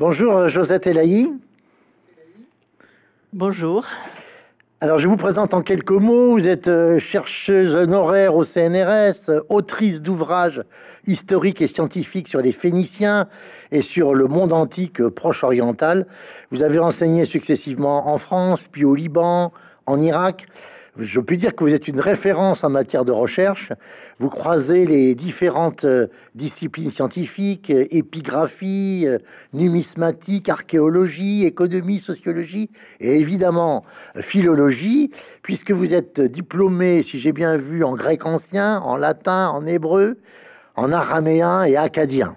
Bonjour euh, Josette Elahi. Bonjour. Alors je vous présente en quelques mots. Vous êtes euh, chercheuse honoraire au CNRS, euh, autrice d'ouvrages historiques et scientifiques sur les Phéniciens et sur le monde antique proche-oriental. Vous avez enseigné successivement en France, puis au Liban, en Irak je peux dire que vous êtes une référence en matière de recherche. Vous croisez les différentes euh, disciplines scientifiques, euh, épigraphie, euh, numismatique, archéologie, économie, sociologie et évidemment philologie, puisque vous êtes diplômé, si j'ai bien vu, en grec ancien, en latin, en hébreu, en araméen et acadien.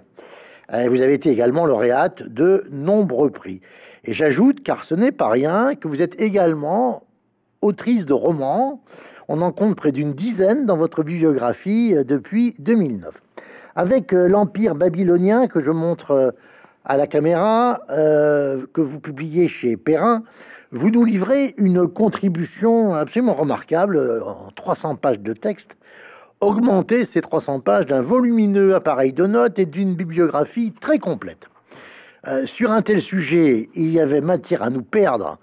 Vous avez été également lauréate de nombreux prix. Et j'ajoute, car ce n'est pas rien, que vous êtes également autrice de romans. On en compte près d'une dizaine dans votre bibliographie euh, depuis 2009. Avec euh, l'Empire babylonien que je montre euh, à la caméra, que vous publiez chez Perrin, vous nous livrez une contribution absolument remarquable en 300 pages de texte augmenter ces 300 pages d'un volumineux appareil de notes et d'une bibliographie très complète. sur un tel sujet, il y avait matière à nous perdre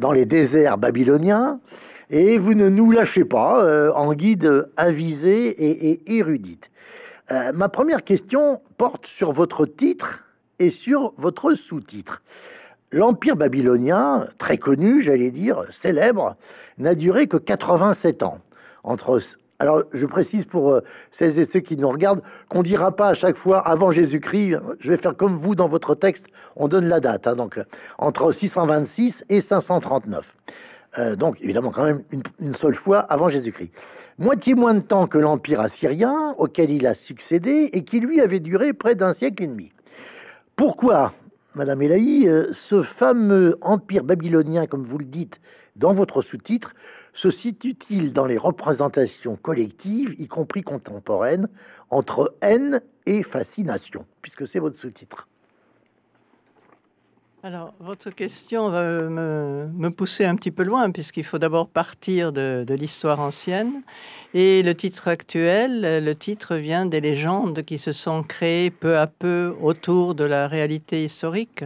dans les déserts babyloniens, et vous ne nous lâchez pas euh, en guide avisé et, érudite. Euh, ma première question porte sur votre titre et sur votre sous-titre. L'Empire babylonien, très connu, j'allais dire, célèbre, n'a duré que 87 ans, entre alors, je précise pour euh, celles et ceux qui nous regardent qu'on dira pas à chaque fois avant Jésus-Christ, je vais faire comme vous dans votre texte, on donne la date, hein, donc euh, entre 626 et 539. Euh, donc, évidemment, quand même une, une seule fois avant Jésus-Christ. Moitié moins de temps que l'Empire assyrien, auquel il a succédé et qui lui avait duré près d'un siècle et demi. Pourquoi Madame Elahi, euh, ce fameux empire babylonien, comme vous le dites dans votre sous-titre, se situe-t-il dans les représentations collectives, y compris contemporaines, entre haine et fascination, puisque c'est votre sous-titre alors, votre question va me, pousser un petit peu loin, puisqu'il faut d'abord partir de l'histoire ancienne. Et le titre actuel, le titre vient des légendes qui se sont créées peu à peu autour de la réalité historique.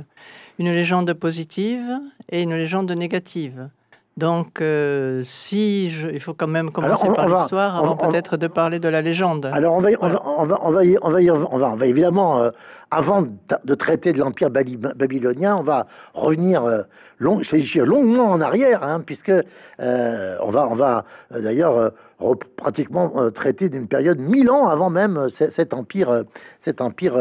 Une légende positive et une légende négative. Donc, euh, si je, il faut quand même commencer par l'histoire avant peut-être de parler de la légende. Alors, on va, on va, on va, on va, on va, évidemment, euh, avant de traiter de l'empire babylonien, on va revenir euh, long, longuement en arrière, hein, puisque on va, on va d'ailleurs pratiquement euh, traité d'une période mille ans avant même euh, cet empire, euh, cet empire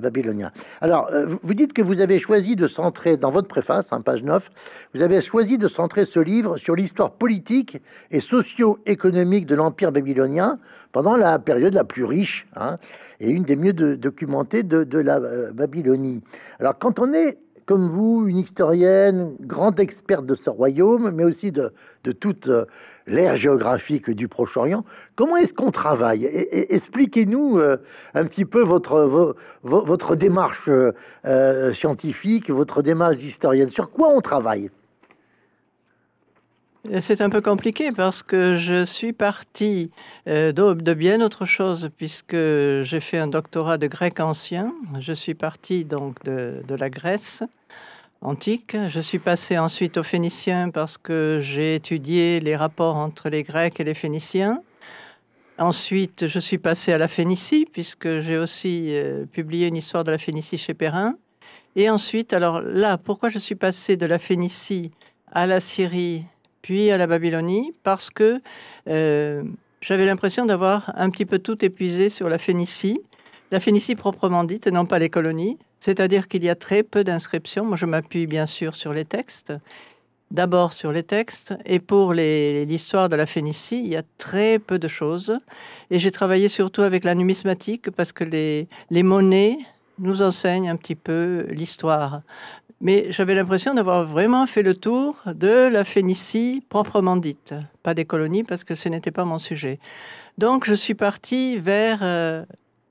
babylonien. Alors, vous dites que vous avez choisi de centrer, dans votre préface, hein, page 9, vous avez choisi de centrer ce livre sur l'histoire politique et socio-économique de l'empire babylonien pendant la période la plus riche hein, et une des mieux documentées de, la Babylonie. Alors, quand on est comme vous, une historienne, grande experte de ce royaume, mais aussi de, de toute l'ère géographique du Proche-Orient. Comment est-ce qu'on travaille Expliquez-nous euh, un petit peu votre, votre démarche euh, euh, scientifique, votre démarche historienne. Sur quoi on travaille c'est un peu compliqué parce que je suis partie de, bien autre chose puisque j'ai fait un doctorat de grec ancien. Je suis partie donc de, de la Grèce antique. Je suis passé ensuite aux Phéniciens parce que j'ai étudié les rapports entre les Grecs et les Phéniciens. Ensuite, je suis passé à la Phénicie puisque j'ai aussi euh, publié une histoire de la Phénicie chez Perrin. Et ensuite, alors là, pourquoi je suis passé de la Phénicie à la Syrie puis à la Babylonie parce que euh, j'avais l'impression d'avoir un petit peu tout épuisé sur la Phénicie, la Phénicie proprement dite non pas les colonies. C'est-à-dire qu'il y a très peu d'inscriptions. Moi, je m'appuie bien sûr sur les textes. D'abord sur les textes. Et pour l'histoire de la Phénicie, il y a très peu de choses. Et j'ai travaillé surtout avec la numismatique parce que les, monnaies nous enseignent un petit peu l'histoire. Mais j'avais l'impression d'avoir vraiment fait le tour de la Phénicie proprement dite. Pas des colonies parce que ce n'était pas mon sujet. Donc je suis partie vers euh,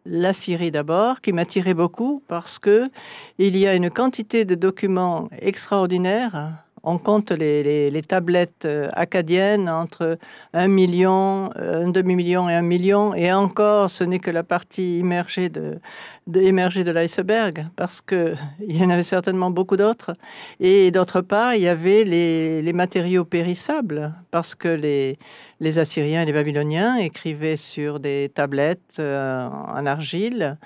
la Syrie d'abord, qui m'attirait beaucoup parce que il y a une quantité de documents extraordinaires on compte les, tablettes euh, acadiennes entre un million, euh, un demi-million et un million. Et encore, ce n'est que la partie immergée de, émergée de l'iceberg, parce qu'il y en avait certainement beaucoup d'autres. Et d'autre part, il y avait les, matériaux périssables, parce que les, les Assyriens et les Babyloniens écrivaient sur des tablettes euh, en argile,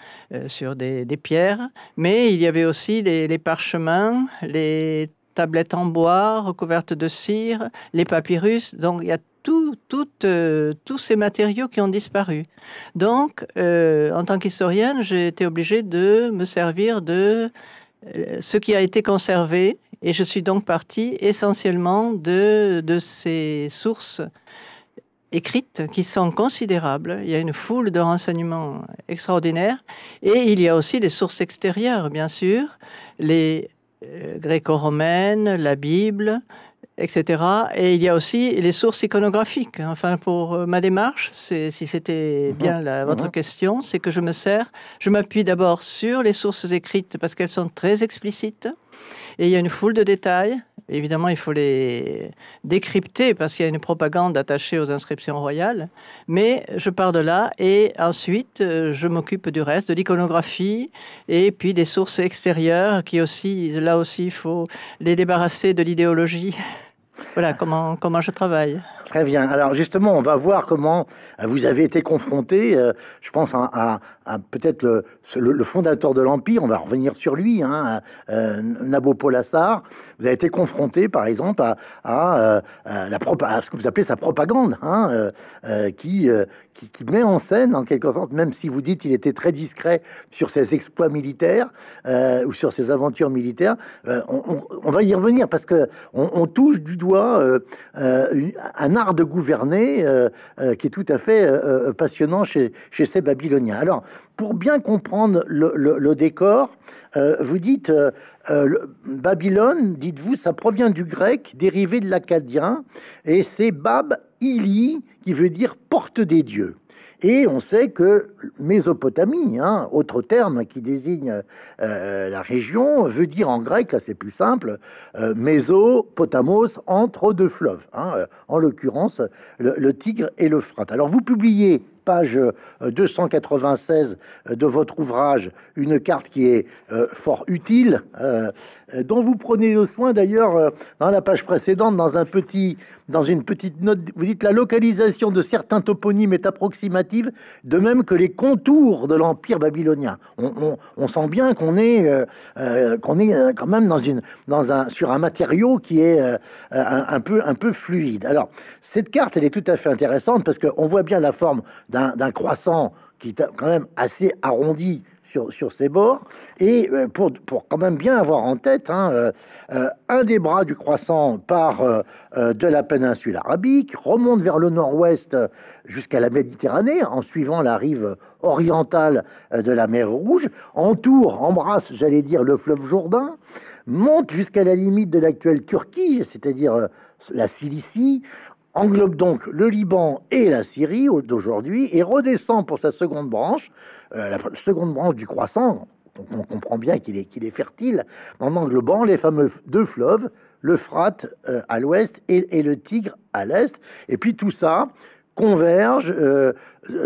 sur des, pierres, mais il y avait aussi les, les parchemins, les tablettes en bois recouvertes de cire, les papyrus. Donc, il y a tout, euh, tous ces matériaux qui ont disparu. Donc, euh, en tant qu'historienne, j'ai été obligée de me servir de euh, ce qui a été conservé. Et je suis donc partie essentiellement de, de ces sources écrites qui sont considérables. Il y a une foule de renseignements extraordinaires. Et il y a aussi les sources extérieures, bien sûr, les euh, gréco-romaine, la Bible, etc. Et il y a aussi les sources iconographiques. Enfin, pour euh, ma démarche, si c'était mhm. bien votre mhm. question, c'est que je me sers, je m'appuie d'abord sur les sources écrites parce qu'elles sont très explicites et il y a une foule de détails Évidemment, il faut les décrypter parce qu'il y a une propagande attachée aux inscriptions royales. Mais je pars de là et ensuite, euh, je m'occupe du reste, de l'iconographie et puis des sources extérieures qui aussi, là aussi, il faut les débarrasser de l'idéologie Voilà comment, comment je travaille. Très bien. Alors justement, on va voir comment vous avez été confronté, euh, je pense, à, peut-être le, fondateur de l'Empire, on va revenir sur lui, hein, euh, Vous avez été confronté, par exemple, à, euh, la, ce que vous appelez sa propagande, hein, qui, qui, met en scène, en quelque sorte, même si vous dites qu'il était très discret sur ses exploits militaires euh, ou sur ses aventures militaires, euh, on, va y revenir parce que on, touche du doigt euh, un art de gouverner qui est tout à fait passionnant chez, chez ces Babyloniens. Alors, pour bien comprendre le, décor, vous dites Babylone, dites-vous, ça provient du grec dérivé de l'acadien et c'est Bab Ili, qui veut dire porte des dieux. Et on sait que Mésopotamie, hein, autre terme qui désigne euh, la région, veut dire en grec, assez c'est plus simple, euh, Mésopotamos, entre deux fleuves. Hein. en l'occurrence, le, Tigre et le l'Euphrate. Alors vous publiez page 296 euh, euh, de votre ouvrage, une carte qui est euh, fort utile, dont vous prenez soin d'ailleurs dans la page précédente, dans, un petit, dans une petite note, vous dites la localisation de certains toponymes est approximative, de même que les contours de l'Empire babylonien. On, sent bien qu'on est, qu'on est quand même dans une, dans un, sur un matériau qui est un, peu, un peu fluide. Alors, cette carte, elle est tout à fait intéressante parce qu'on voit bien la forme d'un croissant qui est quand même assez arrondi sur, ses bords. Et euh, pour, quand même bien avoir en tête, hein, euh, euh, un des bras du croissant part de la péninsule arabique, remonte vers le nord-ouest jusqu'à la Méditerranée, en suivant la rive orientale de la mer Rouge, entoure, embrasse, j'allais dire, le fleuve Jourdain, monte jusqu'à la limite de l'actuelle Turquie, c'est-à-dire la Cilicie, englobe donc le Liban et la Syrie d'aujourd'hui et redescend pour sa seconde branche, euh, la seconde branche du croissant. on comprend bien qu'il est, qu'il est fertile en englobant les fameux deux fleuves, l'Euphrate euh, à l'ouest et, le Tigre à l'est. Et puis tout ça converge euh,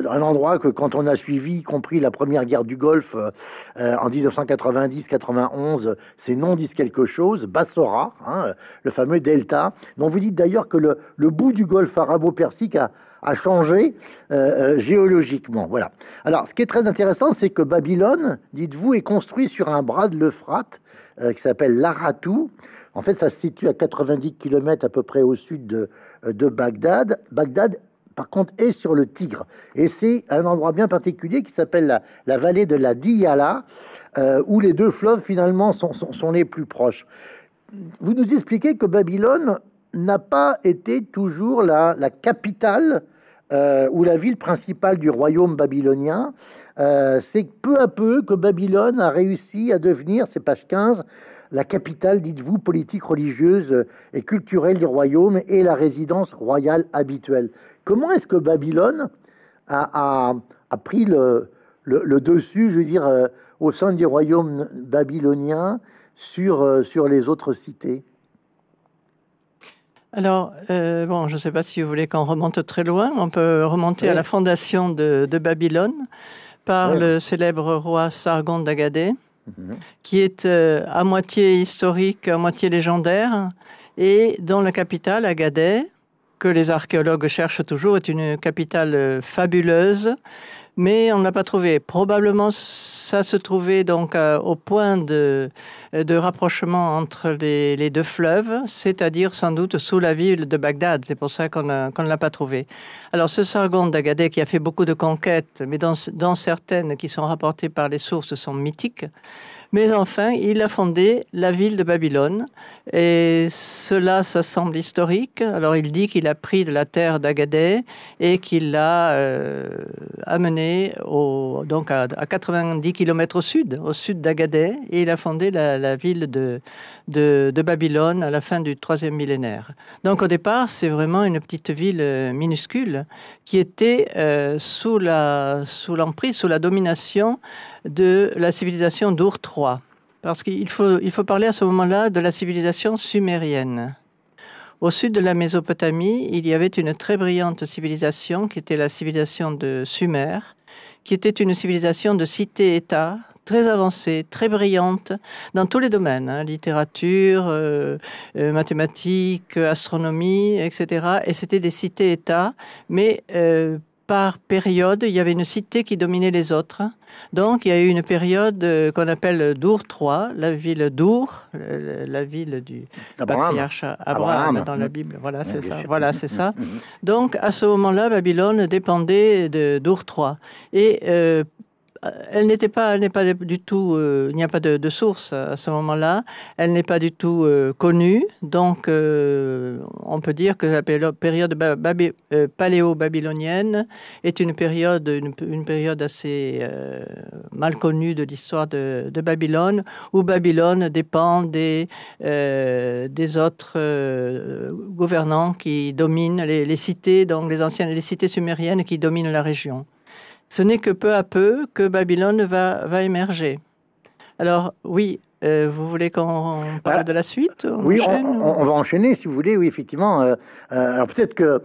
un endroit que quand on a suivi, y compris la première guerre du Golfe euh, euh, en 1990-91, ces noms disent quelque chose, Bassora, hein, le fameux delta, dont vous dites d'ailleurs que le, bout du Golfe arabo-persique a, changé géologiquement. Voilà. Alors, ce qui est très intéressant, c'est que Babylone, dites-vous, est construit sur un bras de l'Euphrate qui s'appelle l'Aratou. En fait, ça se situe à 90 km à peu près au sud de, de Bagdad. Bagdad par contre, est sur le Tigre. Et c'est un endroit bien particulier qui s'appelle la, vallée de la Diyala, euh, où les deux fleuves, finalement, sont, les plus proches. Vous nous expliquez que Babylone n'a pas été toujours la, capitale euh, ou la ville principale du royaume babylonien. Euh, c'est peu à peu que Babylone a réussi à devenir, c'est page 15, la capitale, dites-vous, politique, religieuse et culturelle du royaume et la résidence royale habituelle. Comment est-ce que Babylone a, a, pris le, dessus, je veux dire, euh, au sein du royaume babylonien sur, euh, sur les autres cités alors, euh, bon, je ne sais pas si vous voulez qu'on remonte très loin. On peut remonter à la fondation de, Babylone par le célèbre roi Sargon d'Agadée, Mhm. qui est euh, à moitié historique, à moitié légendaire, et dont la capitale, Agadé, que les archéologues cherchent toujours, est une capitale euh, fabuleuse mais on ne l'a pas trouvé. Probablement, ça se trouvait donc euh, au point de, euh, rapprochement entre les, deux fleuves, c'est-à-dire sans doute sous la ville de Bagdad. C'est pour ça qu'on ne l'a pas trouvé. Alors, ce sargon d'Agadé qui a fait beaucoup de conquêtes, mais dans dont certaines qui sont rapportées par les sources sont mythiques, mais enfin, il a fondé la ville de Babylone. Et cela, ça semble historique. Alors, il dit qu'il a pris de la terre d'Agadé et qu'il l'a amenée euh, amené au, donc à, 90 km au sud, au sud d'Agadé. Et il a fondé la, ville de, Babylone à la fin du troisième millénaire. Donc, au départ, c'est vraiment une petite ville euh, minuscule qui était euh, sous l'emprise, sous la domination de la civilisation d'Ur III. Parce qu'il faut, il faut parler à ce moment-là de la civilisation sumérienne. Au sud de la Mésopotamie, il y avait une très brillante civilisation qui était la civilisation de Sumer, qui était une civilisation de cité-État très avancée, très brillante dans tous les domaines, hein, littérature, euh, euh, mathématiques, astronomie, etc. Et c'était des cités-États, mais euh, par période, il y avait une cité qui dominait les autres. Donc il y a eu une période euh, qu'on appelle Dour III, la ville d'Our, la ville du patriarche Abraham, dans la Bible. Voilà, c'est ça. Voilà, c'est ça. Mm-hmm. Donc à ce moment-là, Babylone dépendait de d'Our III. Et euh, euh, elle n'est pas du tout, euh, il n'y a pas de, source à ce moment-là. Elle n'est pas du tout euh, connue, donc on peut dire que la période paléo-babylonienne est une période, assez mal connue de l'histoire de, Babylone, où Babylone dépend des, autres gouvernants qui dominent les, cités, donc les anciennes les cités sumériennes qui dominent la région ce n'est que peu à peu que Babylone va, émerger. Alors oui, euh, vous voulez qu'on parle ah. de la suite Oui, on, va enchaîner, si vous voulez. Oui, effectivement. Euh, euh, alors peut-être que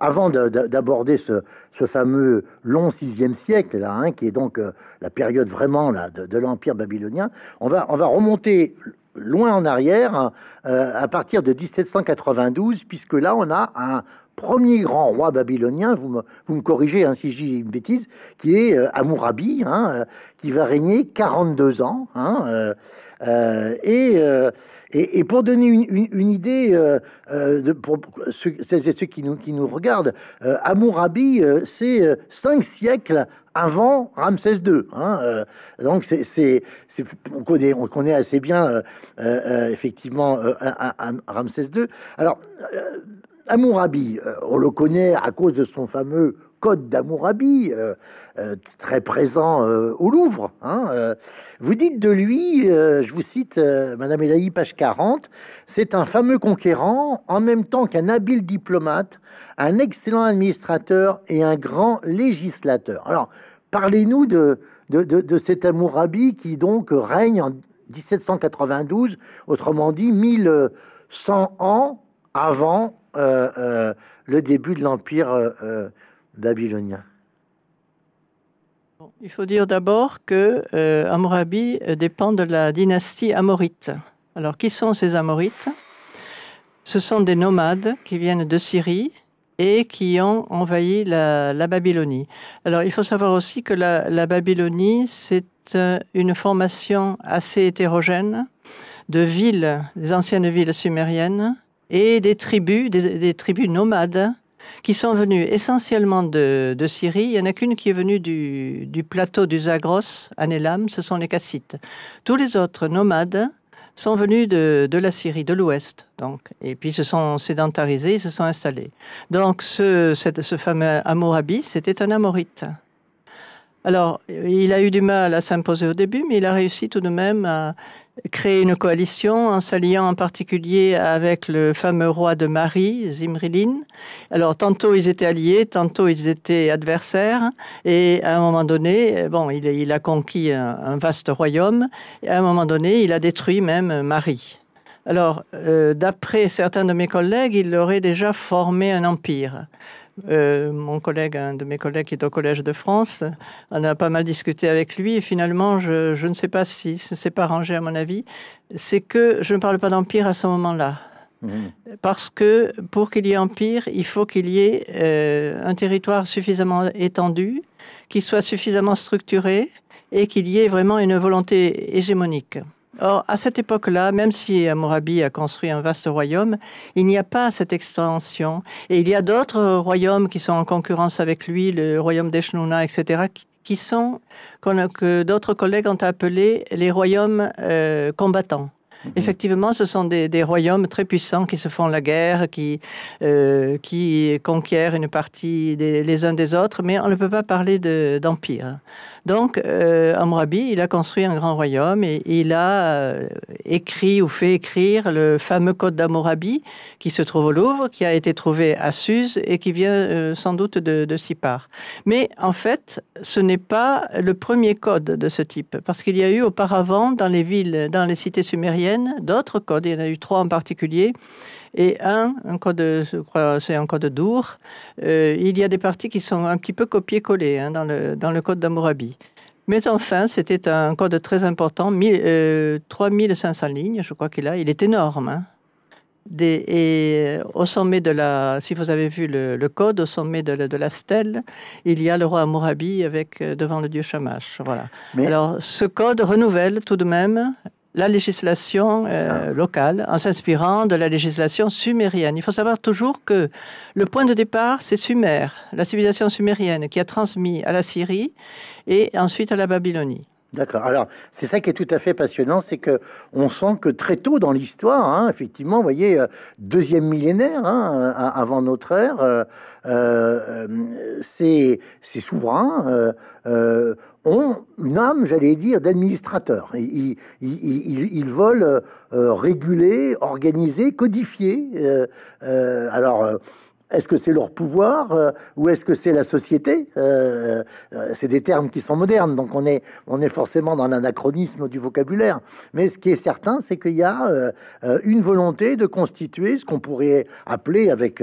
avant d'aborder ce, fameux long sixième siècle là, hein, qui est donc la période vraiment là de, l'empire babylonien, on va remonter loin en arrière, à partir de 1792, puisque là, on a un, premier grand roi babylonien, vous me, corrigez hein, si je dis une bêtise, qui est euh, Amourabi, hein, euh, qui va régner 42 ans. Hein, euh, et, pour donner une, idée, de, pour ceux, qui nous, qui nous regardent, Amourabi, c'est cinq siècles avant Ramsès II. donc on, connaît, assez bien effectivement Ramsès II. Alors Amourabi, euh, on le connaît à cause de son fameux code d'Amourabi, euh, euh, très présent au Louvre. Hein, vous dites de lui, je vous cite Madame Elahi, page 40, c'est un fameux conquérant, en même temps qu'un habile diplomate, un excellent administrateur et un grand législateur. Alors, parlez-nous de, de, de, cet Amourabi qui donc règne en 1792, autrement dit 1100 ans avant euh, euh, le début de l'empire euh, babylonien. Il faut dire d'abord que euh, dépend de la dynastie amorite. Alors, qui sont ces Amorites Ce sont des nomades qui viennent de Syrie et qui ont envahi la, Babylonie. Alors, il faut savoir aussi que la, Babylonie, c'est une formation assez hétérogène de villes, des anciennes villes sumériennes, et des tribus, des, tribus nomades qui sont venues essentiellement de, Syrie. Il n'y en a qu'une qui est venue du, plateau du Zagros, à ce sont les Kassites. Tous les autres nomades sont venus de, de la Syrie, de l'Ouest, donc, et puis se sont sédentarisés, ils se sont installés. Donc ce, cette, ce fameux Amourabi, c'était un Amorite. Alors, il a eu du mal à s'imposer au début, mais il a réussi tout de même à... Créer une coalition en s'alliant en particulier avec le fameux roi de Marie, Zimrilin. Alors tantôt ils étaient alliés, tantôt ils étaient adversaires, et à un moment donné, bon, il, a conquis un, vaste royaume, et à un moment donné, il a détruit même Marie. Alors, euh, d'après certains de mes collègues, il aurait déjà formé un empire. Euh, mon collègue, un de mes collègues qui est au Collège de France, on a pas mal discuté avec lui et finalement, je, ne sais pas si ce s'est pas rangé à mon avis, c'est que je ne parle pas d'empire à ce moment-là. Mmh. Parce que pour qu'il y ait empire, il faut qu'il y ait euh, un territoire suffisamment étendu, qu'il soit suffisamment structuré et qu'il y ait vraiment une volonté hégémonique. Or, à cette époque-là, même si Amorabi a construit un vaste royaume, il n'y a pas cette extension. Et il y a d'autres royaumes qui sont en concurrence avec lui, le royaume d'Eshnunna, etc., qui sont, que d'autres collègues ont appelé les royaumes euh, combattants. Mhm. Effectivement, ce sont des, royaumes très puissants qui se font la guerre, qui, euh, qui conquièrent une partie des, les uns des autres, mais on ne peut pas parler d'empire. Donc, euh, il a construit un grand royaume et, il a euh, écrit ou fait écrire le fameux Code d'Amorabi qui se trouve au Louvre, qui a été trouvé à Suse et qui vient euh, sans doute de, de Sipar. Mais en fait, ce n'est pas le premier code de ce type, parce qu'il y a eu auparavant dans les villes, dans les cités sumériennes, d'autres codes, il y en a eu trois en particulier, et un, un code, crois, c'est un code d'Our. Euh, il y a des parties qui sont un petit peu copiées-collées hein, dans, le, dans le code d'Amourabi. Mais enfin, c'était un code très important, 3500 euh, lignes, je crois qu'il a. Il est énorme. Hein. Des, et euh, au sommet de la, si vous avez vu le, code, au sommet de la, stèle, il y a le roi Amourabi avec devant le dieu Shamash. Voilà. Alors, ce code renouvelle tout de même la législation euh, locale en s'inspirant de la législation sumérienne. Il faut savoir toujours que le point de départ, c'est Sumer, la civilisation sumérienne qui a transmis à la Syrie et ensuite à la Babylonie. D'accord. Alors, c'est ça qui est tout à fait passionnant, c'est que on sent que très tôt dans l'histoire, hein, effectivement, vous voyez, euh, deuxième millénaire hein, euh, avant notre ère, euh, ces, souverains ont une âme, j'allais dire, d'administrateur. Ils, ils, ils, veulent réguler, organiser, codifier. alors est-ce que c'est leur pouvoir euh, ou est-ce que c'est la société euh, euh, C'est des termes qui sont modernes, donc on est, on est forcément dans l'anachronisme du vocabulaire. Mais ce qui est certain, c'est qu'il y a une volonté de constituer ce qu'on pourrait appeler, avec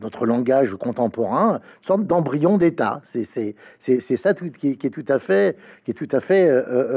notre langage contemporain, une sorte d'embryon d'État. C'est ça tout, qui, qui, est tout à fait, qui est tout à fait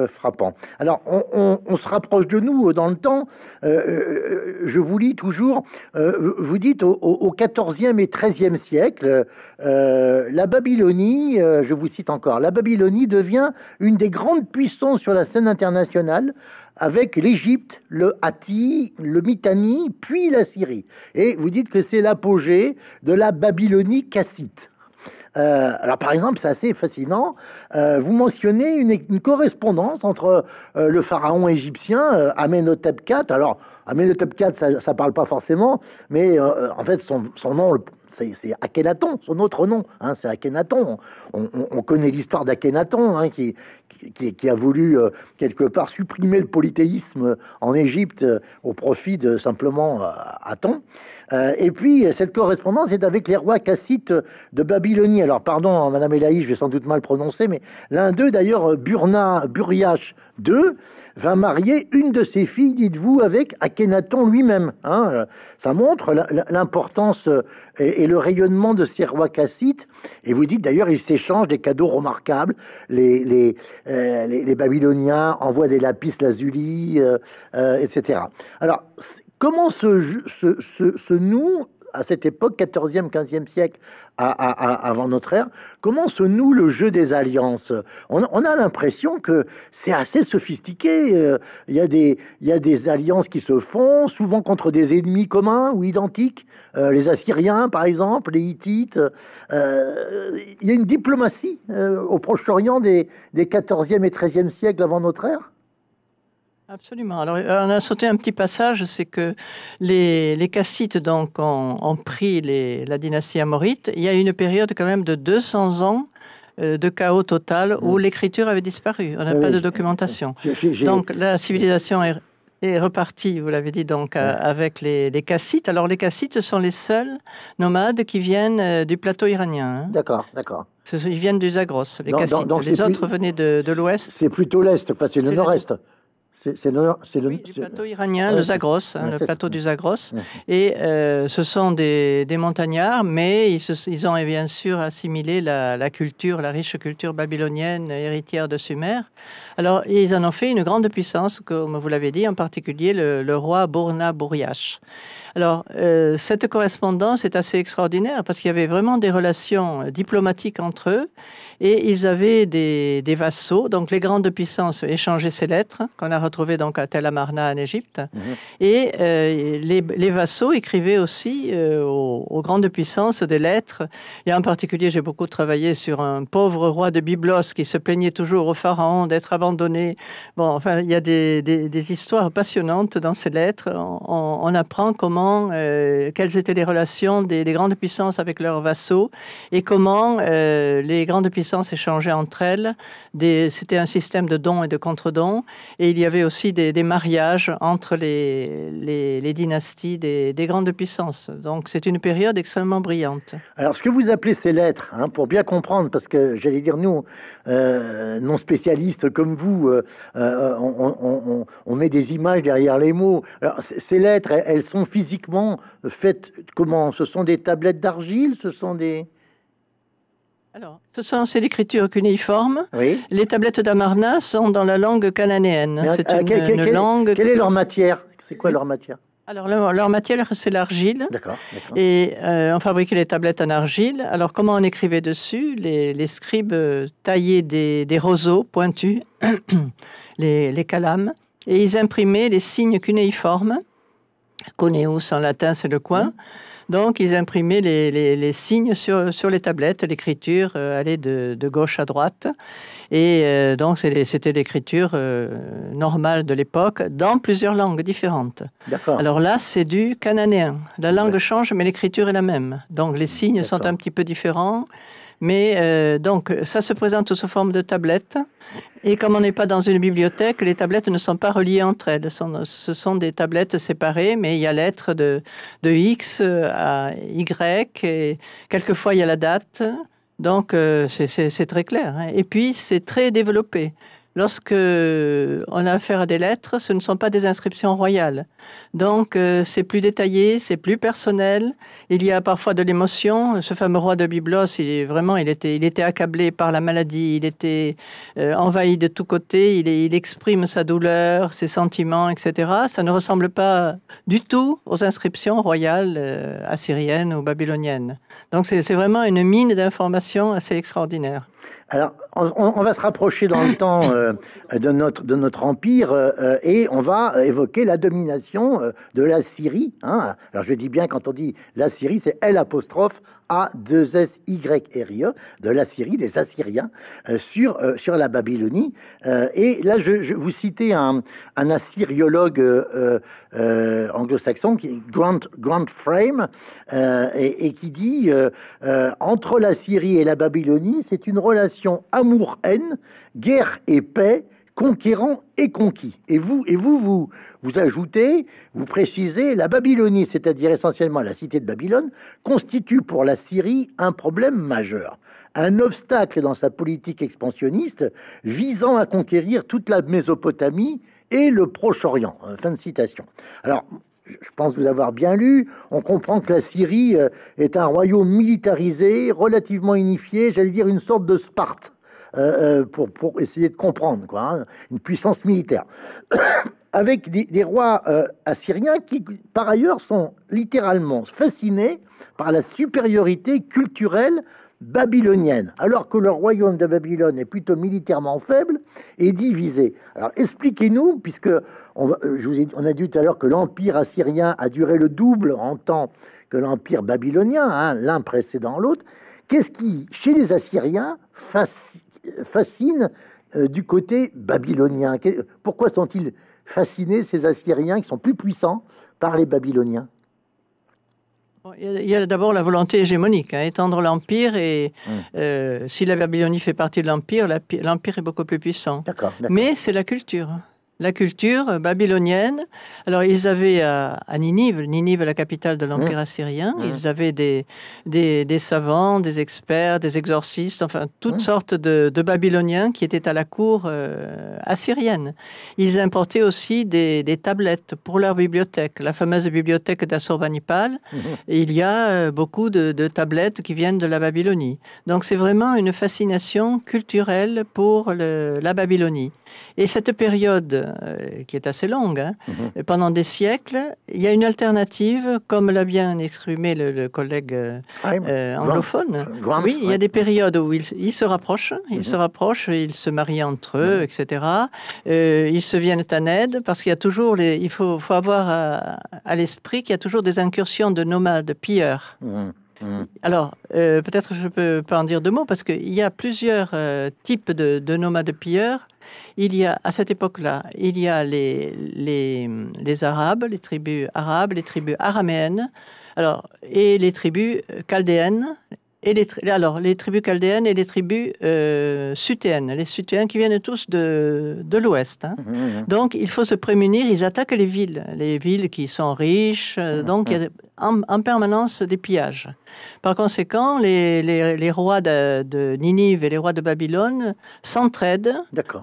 frappant. Alors, on, se rapproche de nous dans le temps. je vous lis toujours, vous dites au au XIVe et XIIIe siècle, euh, la Babylonie, euh, je vous cite encore, la Babylonie devient une des grandes puissances sur la scène internationale avec l'Égypte, le Hatti, le Mitanni, puis la Syrie. Et vous dites que c'est l'apogée de la Babylonie cassite. Euh, alors par exemple, c'est assez fascinant, euh, vous mentionnez une, correspondance entre euh, le pharaon égyptien Amenhotep IV, alors Amenhotep IV, ça, ça parle pas forcément, mais en fait son, nom, c'est Akhenaton, son autre nom, hein, c'est Akhenaton. On, connaît l'histoire d'Akhenaton, hein, qui, qui, a voulu euh, quelque part supprimer le polythéisme en Égypte euh, au profit de simplement euh, Aton. et puis cette correspondance est avec les rois cassites de Babylonie. Alors pardon, hein, Madame Elaï, je vais sans doute mal prononcer, mais l'un d'eux d'ailleurs, Burna Buriach II, va marier une de ses filles, dites-vous, avec Akhenaton lui-même. Hein Ça montre l'importance et, le rayonnement de ces rois cassites. Et vous dites d'ailleurs, ils s'échangent des cadeaux remarquables, les, les euh, les, Babyloniens envoient des lapis lazuli, euh, euh, etc. Alors, comment se, se, à cette époque, 14e, 15e siècle avant notre ère, comment se noue le jeu des alliances on, a l'impression que c'est assez sophistiqué. Euh, il y, a des, alliances qui se font, souvent contre des ennemis communs ou identiques, euh, les Assyriens par exemple, les Hittites. Euh, il y a une diplomatie au Proche-Orient des, des 14e et 13e siècles avant notre ère Absolument. Alors, euh, on a sauté un petit passage, c'est que les, les, Kassites donc, ont, pris la dynastie amorite. Il y a une période quand même de 200 ans euh, de chaos total où mm. l'écriture avait disparu. On n'a ah pas de documentation. Donc la civilisation est, repartie, vous l'avez dit donc, avec les, les, Kassites. Alors les Kassites sont les seuls nomades qui viennent euh, du plateau iranien. Hein. D'accord, d'accord. Ils viennent du Zagros, les Kassites. les autres venaient de, l'ouest. C'est plutôt l'est, enfin c'est le nord-est. C'est le, plateau iranien, le Zagros, hein, le plateau du Zagros. Et euh, ce sont des, montagnards, mais ils, ont bien sûr assimilé la, culture, la riche culture babylonienne héritière de Sumer. Alors, ils en ont fait une grande puissance, comme vous l'avez dit, en particulier le, roi Bourna Bouriache. Alors, euh, cette correspondance est assez extraordinaire parce qu'il y avait vraiment des relations euh, diplomatiques entre eux. Et ils avaient des, vassaux. Donc les grandes puissances échangeaient ces lettres, qu'on a retrouvées donc à Tel Amarna en Égypte. Mhm. Et euh, les, vassaux écrivaient aussi euh, aux, grandes puissances des lettres. Et en particulier, j'ai beaucoup travaillé sur un pauvre roi de Byblos qui se plaignait toujours au pharaon d'être abandonné. Bon, enfin, il y a des, histoires passionnantes dans ces lettres. On, apprend comment, euh, quelles étaient les relations des, grandes puissances avec leurs vassaux et comment les grandes puissances s'échangeaient entre elles. C'était un système de dons et de contre-dons. Et il y avait aussi des, mariages entre les, les, dynasties des, grandes puissances. Donc c'est une période extrêmement brillante. Alors ce que vous appelez ces lettres, hein, pour bien comprendre, parce que j'allais dire nous, euh, non spécialistes comme vous, euh, euh, on, met des images derrière les mots. Alors ces lettres, elles, elles sont physiquement faites comment Ce sont des tablettes d'argile Ce sont des... Alors, ce sont, c'est l'écriture cunéiforme. Les tablettes d'Amarna sont dans la langue cananéenne. C'est euh, une, langue... Quelle est leur matière C'est quoi leur matière alors, leur, matière, c'est l'argile. D'accord. Et euh, on fabriquait les tablettes en argile. Alors, comment on écrivait dessus les, scribes euh, taillaient des, roseaux pointus, les, les, calames, et ils imprimaient les signes cunéiformes. Coneus, en latin, c'est le coin. Mmh. Donc, ils imprimaient les, signes sur, sur, les tablettes. L'écriture euh, allait de, gauche à droite. Et euh, donc, c'était l'écriture euh, normale de l'époque dans plusieurs langues différentes. Alors là, c'est du cananéen. La langue change, mais l'écriture est la même. Donc, les signes sont un petit peu différents. Mais donc, ça se présente sous forme de tablette. Et comme on n'est pas dans une bibliothèque, les tablettes ne sont pas reliées entre elles. Ce sont des tablettes séparées, mais il y a l'être de, de, X à Y, et quelquefois il y a la date. Donc euh, c'est très clair. Hein. Et puis c'est très développé. Lorsque on a affaire à des lettres, ce ne sont pas des inscriptions royales. Donc euh, c'est plus détaillé, c'est plus personnel. Il y a parfois de l'émotion. Ce fameux roi de Byblos, il vraiment, il était, il était accablé par la maladie. Il était euh, envahi de tous côtés. Il, il exprime sa douleur, ses sentiments, etc. Ça ne ressemble pas du tout aux inscriptions royales euh, assyriennes ou babyloniennes. Donc c'est vraiment une mine d'informations assez extraordinaire. Alors on, on, va se rapprocher dans le temps de notre de notre empire et on va évoquer la domination euh, de la Syrie. Hein. Alors je dis bien quand on dit la Syrie, c'est L apostrophe A 2 S Y R e de la Syrie des Assyriens euh, sur euh, sur la Babylonie. et là, je, vous citez un, assyriologue anglo-saxon qui Grant Grant Frame et, qui dit entre la Syrie et la Babylonie, c'est une relation amour-haine, guerre et paix conquérant et conquis. Et vous, et vous, vous, vous ajoutez, vous précisez, la Babylonie, c'est-à-dire essentiellement la cité de Babylone, constitue pour la Syrie un problème majeur, un obstacle dans sa politique expansionniste visant à conquérir toute la Mésopotamie et le Proche-Orient. Euh, fin de citation. Alors, je pense vous avoir bien lu, on comprend que la Syrie euh, est un royaume militarisé, relativement unifié, j'allais dire une sorte de Sparte euh, euh, pour, pour, essayer de comprendre, quoi, hein, une puissance militaire. Avec des, rois euh, assyriens qui, par ailleurs, sont littéralement fascinés par la supériorité culturelle babylonienne, alors que le royaume de Babylone est plutôt militairement faible et divisé. Alors expliquez-nous, puisque on, je vous ai, on a dit tout à l'heure que l'empire assyrien a duré le double en temps que l'empire babylonien, hein, l'un précédant l'autre, qu'est-ce qui, chez les Assyriens, fascine fascine euh, du côté babylonien. Pourquoi sont-ils fascinés, ces Assyriens, qui sont plus puissants, par les Babyloniens il y a d'abord la volonté hégémonique, à hein, étendre l'empire et hmm. euh, si la Babylonie fait partie de l'empire, l'empire est beaucoup plus puissant. Mais c'est la culture la culture euh, babylonienne. Alors, ils avaient euh, à, Ninive, Ninive, la capitale de l'Empire mmh. assyrien, mmh. ils avaient des, savants, des experts, des exorcistes, enfin, toutes mmh. sortes de, Babyloniens qui étaient à la cour euh, assyrienne. Ils importaient aussi des, tablettes pour leur bibliothèque. La fameuse bibliothèque d'Assurbanipal, il y a beaucoup de, tablettes qui viennent de la Babylonie. Donc, c'est vraiment une fascination culturelle pour la Babylonie. Et cette période, euh, qui est assez longue, hein, mhm. pendant des siècles, il y a une alternative, comme l'a bien exprimé le, collègue euh, euh, anglophone. oui, il y a des périodes où ils, se rapprochent, hein, ils mhm. se rapprochent, ils se marient entre eux, mhm. etc. ils se viennent en aide, parce qu'il y a toujours, il faut, avoir à, à l'esprit qu'il y a toujours des incursions de nomades, pilleurs. Mm. Alors, euh, peut-être je peux pas en dire deux mots, parce qu'il y a plusieurs euh, types de, nomades pilleurs. Il y a, à cette époque-là, il y a les, les, Arabes, les tribus arabes, les tribus araméennes, alors, et les tribus euh, chaldéennes, et les, alors, les tribus chaldéennes et les tribus euh, les sutéennes qui viennent tous de, l'ouest. Hein. Mm, mm, donc il faut se prémunir, ils attaquent les villes, les villes qui sont riches, donc en, permanence des pillages. Par conséquent, les, rois de, Ninive et les rois de Babylone s'entraident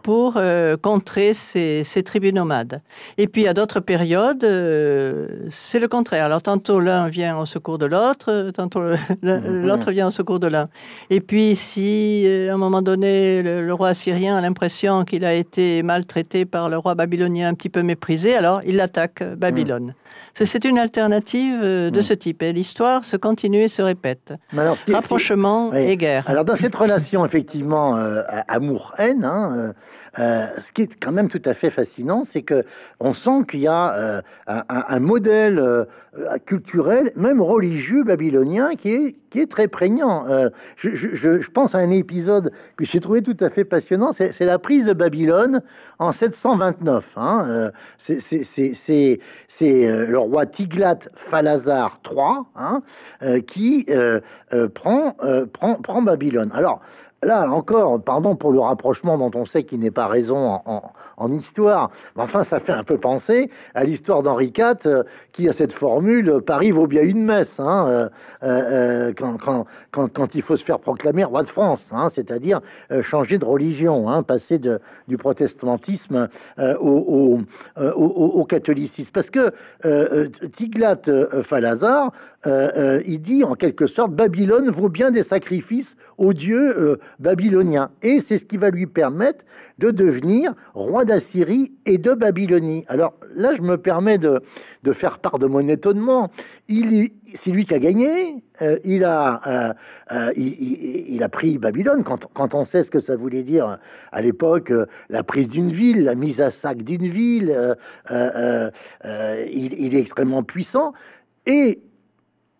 pour euh, contrer ces, tribus nomades. Et puis à d'autres périodes, euh, c'est le contraire. Alors tantôt l'un vient au secours de l'autre, tantôt mhm. l'autre vient au secours de l'un. Et puis si euh, à un moment donné le, roi assyrien a l'impression qu'il a été maltraité par le roi babylonien, un petit peu méprisé, alors il attaque Babylone. C'est une alternative euh, de mm. ce type. Et l'histoire se continue et se répète. Rapprochement et guerre. Alors, dans cette relation, effectivement, euh, amour-haine, hein, euh, ce qui est quand même tout à fait fascinant, c'est que on sent qu'il y a un, modèle culturel, même religieux babylonien, qui est, qui est très prégnant. Je, pense à un épisode que j'ai trouvé tout à fait passionnant, c'est la prise de Babylone en 729. Hein. c'est le roi Tiglat-Phalazar III, hein, euh, qui euh, euh, prend, prend, prend Babylone. Alors, là encore, pardon pour le rapprochement dont on sait qu'il n'est pas raison en, histoire, mais enfin, ça fait un peu penser à l'histoire d'Henri IV euh, qui a cette formule euh, Paris vaut bien une messe hein, euh, quand, il faut se faire proclamer roi de France, hein, c'est-à-dire changer de religion, hein, passer de, du protestantisme au, catholicisme. Parce que Tiglat Falazar, il dit en quelque sorte Babylone vaut bien des sacrifices aux dieux babylonien. Et c'est ce qui va lui permettre de devenir roi d'Assyrie et de Babylonie. Alors là, je me permets de, de faire part de mon étonnement. Il, c'est lui qui a gagné. Euh, il, a, euh, euh, il, a pris Babylone. Quand, on sait ce que ça voulait dire à l'époque, la prise d'une ville, la mise à sac d'une ville, il, il, est extrêmement puissant. Et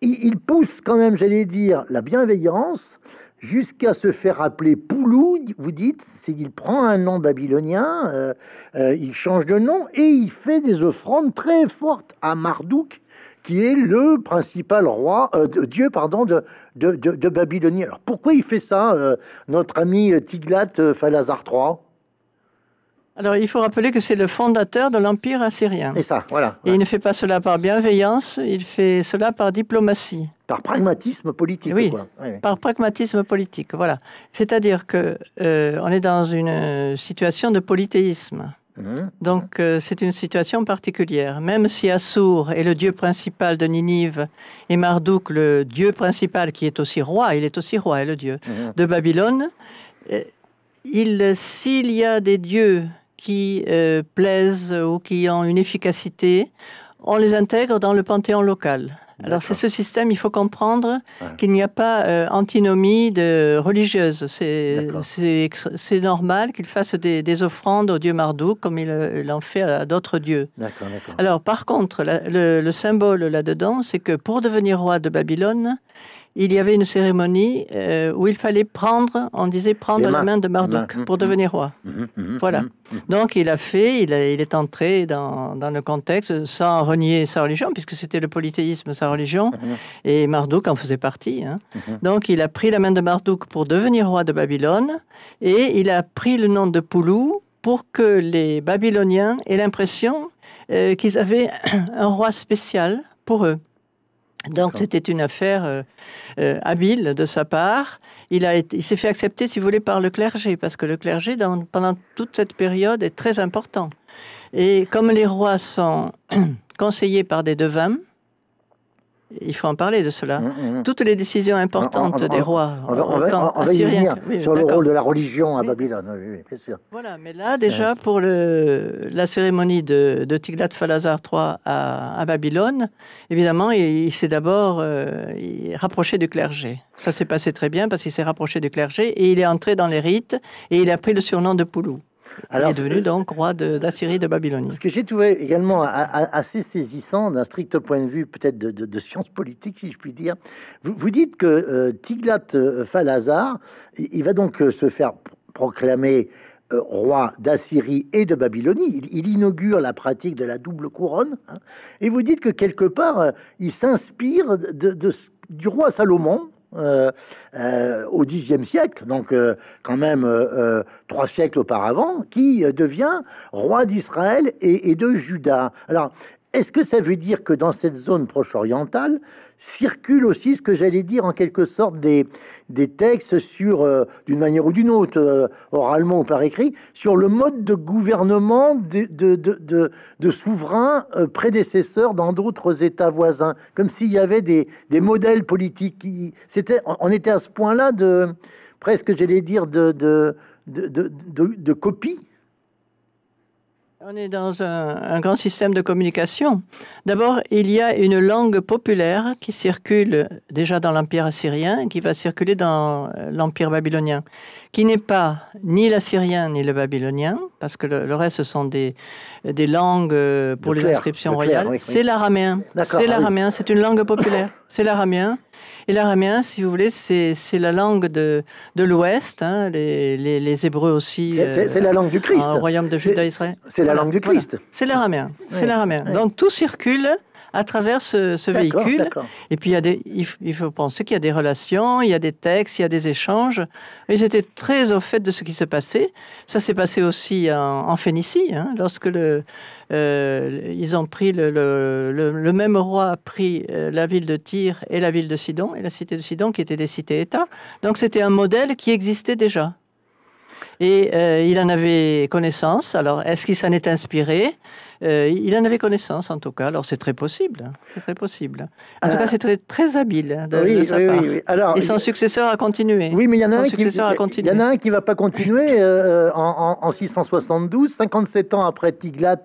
il, pousse quand même, j'allais dire, la bienveillance, jusqu'à se faire appeler Poulou, vous dites, c'est qu'il prend un nom babylonien, euh, euh, il change de nom et il fait des offrandes très fortes à Marduk, qui est le principal roi, euh, dieu pardon, de, de, Babylonie. Alors pourquoi il fait ça, notre ami Tiglat Phalazar III alors, il faut rappeler que c'est le fondateur de l'Empire assyrien. Et ça, voilà. Et il ne fait pas cela par bienveillance, il fait cela par diplomatie. Par pragmatisme politique. Oui, par pragmatisme politique, voilà. C'est-à-dire que euh, on est dans une situation de polythéisme. Mmh. Donc euh, c'est une situation particulière. Même si Assur est le dieu principal de Ninive et Marduk le dieu principal qui est aussi roi, il est aussi roi et hein, le dieu mmh. de Babylone, euh, s'il y a des dieux qui plaisent ou qui ont une efficacité, on les intègre dans le panthéon local. Alors c'est ce système, il faut comprendre qu'il n'y a pas euh, antinomie de religieuse. C'est normal qu'il fasse des, offrandes au dieu Mardou, comme euh, il, en fait à d'autres dieux. Alors par contre, le symbole là-dedans, c'est que pour devenir roi de Babylone, il y avait une cérémonie euh, où il fallait prendre, on disait prendre la main de Marduk pour devenir roi. Mm-hmm. Mm-hmm. Mm-hmm. Voilà. Donc il a fait, il, est entré dans, le contexte sans renier sa religion, puisque c'était le polythéisme, sa religion, et Marduk en faisait partie. Hein. Donc il a pris la main de Marduk pour devenir roi de Babylone, et il a pris le nom de Poulou pour que les Babyloniens aient l'impression euh, qu'ils avaient un roi spécial pour eux. Donc c'était une affaire euh, euh, habile de sa part. Il, il s'est fait accepter, si vous voulez, par le clergé, parce que le clergé, pendant toute cette période, est très important. Et comme les rois sont conseillés par des devins, il faut en parler de cela. Hum, hum, hum. Toutes les décisions importantes des rois. On va, y venir sur le rôle de la religion à Babylone, bien sûr. Voilà, mais là, déjà, pour la cérémonie de, de Tiglat-Phalazar III à, Babylone, évidemment, il, s'est d'abord euh, rapproché du clergé. Ça s'est passé très bien parce qu'il s'est rapproché du clergé et il est entré dans les rites et il a pris le surnom de Poulou. Alors, il est devenu donc roi d'Assyrie de, de Babylonie. Ce que j'ai trouvé également assez saisissant d'un strict point de vue peut-être de, science politique, si je puis dire, vous, dites que Tiglate euh, tiglat euh, il, va donc euh, se faire proclamer roi d'Assyrie et de Babylone. Il, inaugure la pratique de la double couronne. Hein. et vous dites que quelque part, il s'inspire du roi Salomon, euh, euh, au Xe siècle, donc euh, quand même trois siècles auparavant, qui devient roi d'Israël et, et, de Juda. Alors, est-ce que ça veut dire que dans cette zone proche-orientale circule aussi ce que j'allais dire en quelque sorte des, des textes sur, euh, d'une manière ou d'une autre, euh, oralement ou par écrit, sur le mode de gouvernement de, de, souverains euh, prédécesseurs dans d'autres États voisins, comme s'il y avait des, modèles politiques qui... C'était, on était à ce point-là de presque, j'allais dire, de, de, de, de copie on est dans un, grand système de communication. D'abord, il y a une langue populaire qui circule déjà dans l'Empire assyrien, qui va circuler dans euh, l'Empire babylonien, qui n'est pas ni l'assyrien ni le babylonien, parce que le, reste, ce sont des, langues euh, pour les inscriptions royales. C'est l'araméen. C'est ah l'araméen, c'est une langue populaire. C'est l'araméen et l'araméen, si vous voulez, c'est la langue de, l'Ouest, hein, les, Hébreux aussi. C'est la langue du euh, Christ. Au royaume de Juda Israël. C'est la langue du Christ. C'est l'araméen. C'est l'araméen. Donc tout circule à travers ce, véhicule. Et puis il, des, il, faut penser qu'il y a des relations, il y a des textes, il y a des échanges. Ils étaient très au fait de ce qui se passait. Ça s'est passé aussi en, Phénicie, hein, lorsque le, euh, ils ont pris le, même roi a pris euh, la ville de Tyr et la ville de Sidon et la cité de Sidon qui étaient des cités-États. Donc c'était un modèle qui existait déjà. Et euh, il en avait connaissance. Alors, est-ce qu'il s'en est inspiré euh, il en avait connaissance, en tout cas. Alors, c'est très possible. Hein. C'est très possible. En tout euh, cas, c'est très, habile de, sa part. Oui, Alors, Et son successeur a continué. Oui, mais il y en a, un qui, y en a un qui va pas continuer euh, en, 672, 57 ans après Tiglat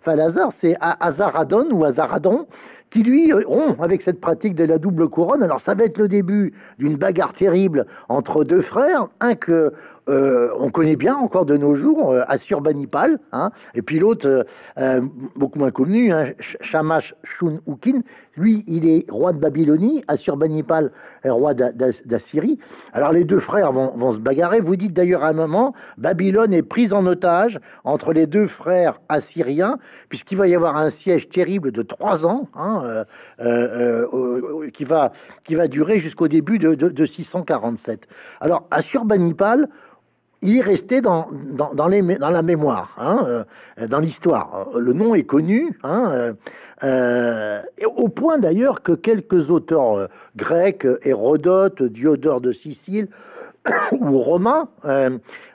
Falazar, c'est Azaradon ou Azaradon qui lui ont, avec cette pratique de la double couronne, alors ça va être le début d'une bagarre terrible entre deux frères, un que on connaît bien encore de nos jours, Assurbanipal, hein, et puis l'autre, euh, beaucoup moins connu, hein, Shamash shun Lui, il est roi de Babylonie, Assurbanipal, euh, roi d'Assyrie. Alors les deux frères vont, se bagarrer. Vous dites d'ailleurs à un moment, Babylone est prise en otage entre les deux frères assyriens, puisqu'il va y avoir un siège terrible de trois ans, hein, euh, qui, va, qui va durer jusqu'au début de, de 647. Alors Assurbanipal il est resté dans, dans la mémoire, hein, euh, dans l'histoire. Le nom est connu, hein, euh, euh, au point d'ailleurs que quelques auteurs grecs, Hérodote, Diodore de Sicile ou romains,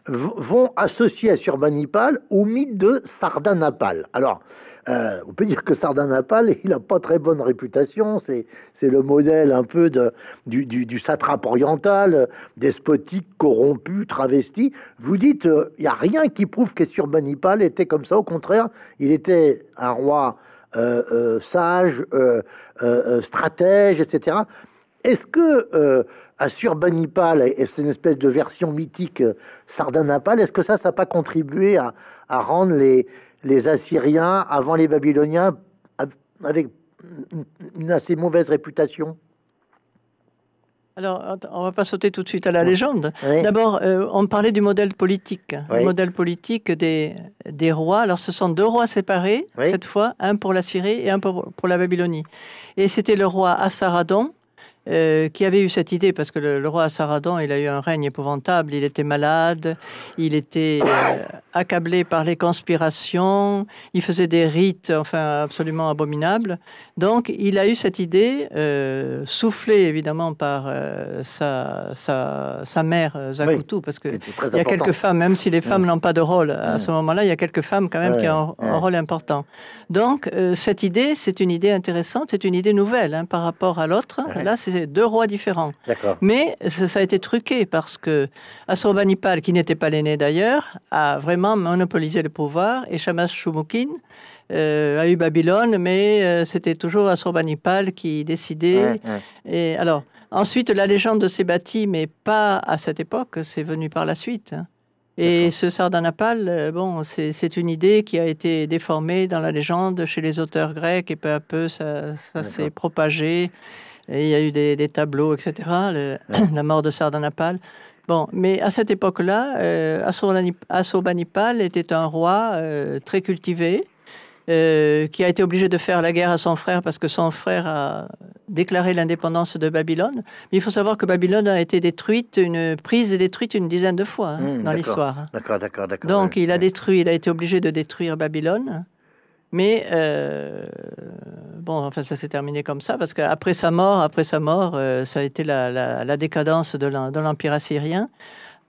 vont associer à Surbanipal au mythe de Sardanapale. Alors, euh, on peut dire que Sardanapale, il n'a pas très bonne réputation. C'est le modèle un peu de, du, du, satrape oriental, despotique, corrompu, travesti. Vous dites, il euh, n'y a rien qui prouve que Surbanipal était comme ça. Au contraire, il était un roi euh, sage, stratège, etc. Est-ce que Assurbanipal et c'est une espèce de version mythique Sardanapal, est-ce que ça, ça n'a pas contribué à rendre les, les Assyriens avant les Babyloniens avec une assez mauvaise réputation alors, on va pas sauter tout de suite à la légende. D'abord, euh, on parlait du modèle politique, le modèle politique des, des rois. Alors, ce sont deux rois séparés, cette fois, un pour la Syrie et un pour, pour la Babylonie. Et c'était le roi Assaradon euh, qui avait eu cette idée, parce que le, roi Asaradon, il a eu un règne épouvantable, il était malade, il était euh, accablé par les conspirations, il faisait des rites, enfin, absolument abominables. Donc, il a eu cette idée, euh, soufflée évidemment par sa, mère Zakutu, parce qu'il y a quelques femmes, même si les femmes n'ont pas de rôle, à ce moment-là, il y a quelques femmes quand même qui ont un rôle important. Donc, cette idée, c'est une idée intéressante, c'est une idée nouvelle hein, par rapport à l'autre. Là, c'est deux rois différents. Mais ça, a été truqué parce que Assurbanipal, qui n'était pas l'aîné d'ailleurs, a vraiment monopolisé le pouvoir et shamash Shumukin euh, a eu Babylone, mais euh, c'était toujours Assurbanipal qui décidait. Et alors, ensuite, la légende de bâtie, mais pas à cette époque, c'est venu par la suite. Hein. Et ce Sardanapal, euh, bon, c'est une idée qui a été déformée dans la légende chez les auteurs grecs et peu à peu ça s'est propagé il y a eu des, tableaux, etc. la mort de Sardanapale. Bon, mais à cette époque-là, euh, Assurbanipal était un roi euh, très cultivé euh, qui a été obligé de faire la guerre à son frère parce que son frère a déclaré l'indépendance de Babylone. Mais il faut savoir que Babylone a été détruite, une, prise et détruite une dizaine de fois hein, mmh, dans l'histoire. D'accord, d'accord, d'accord. Donc il a détruit, il a été obligé de détruire Babylone. Mais euh, bon, enfin, ça s'est terminé comme ça, parce qu'après sa mort, après sa mort, euh, ça a été la, la, décadence de l'Empire assyrien.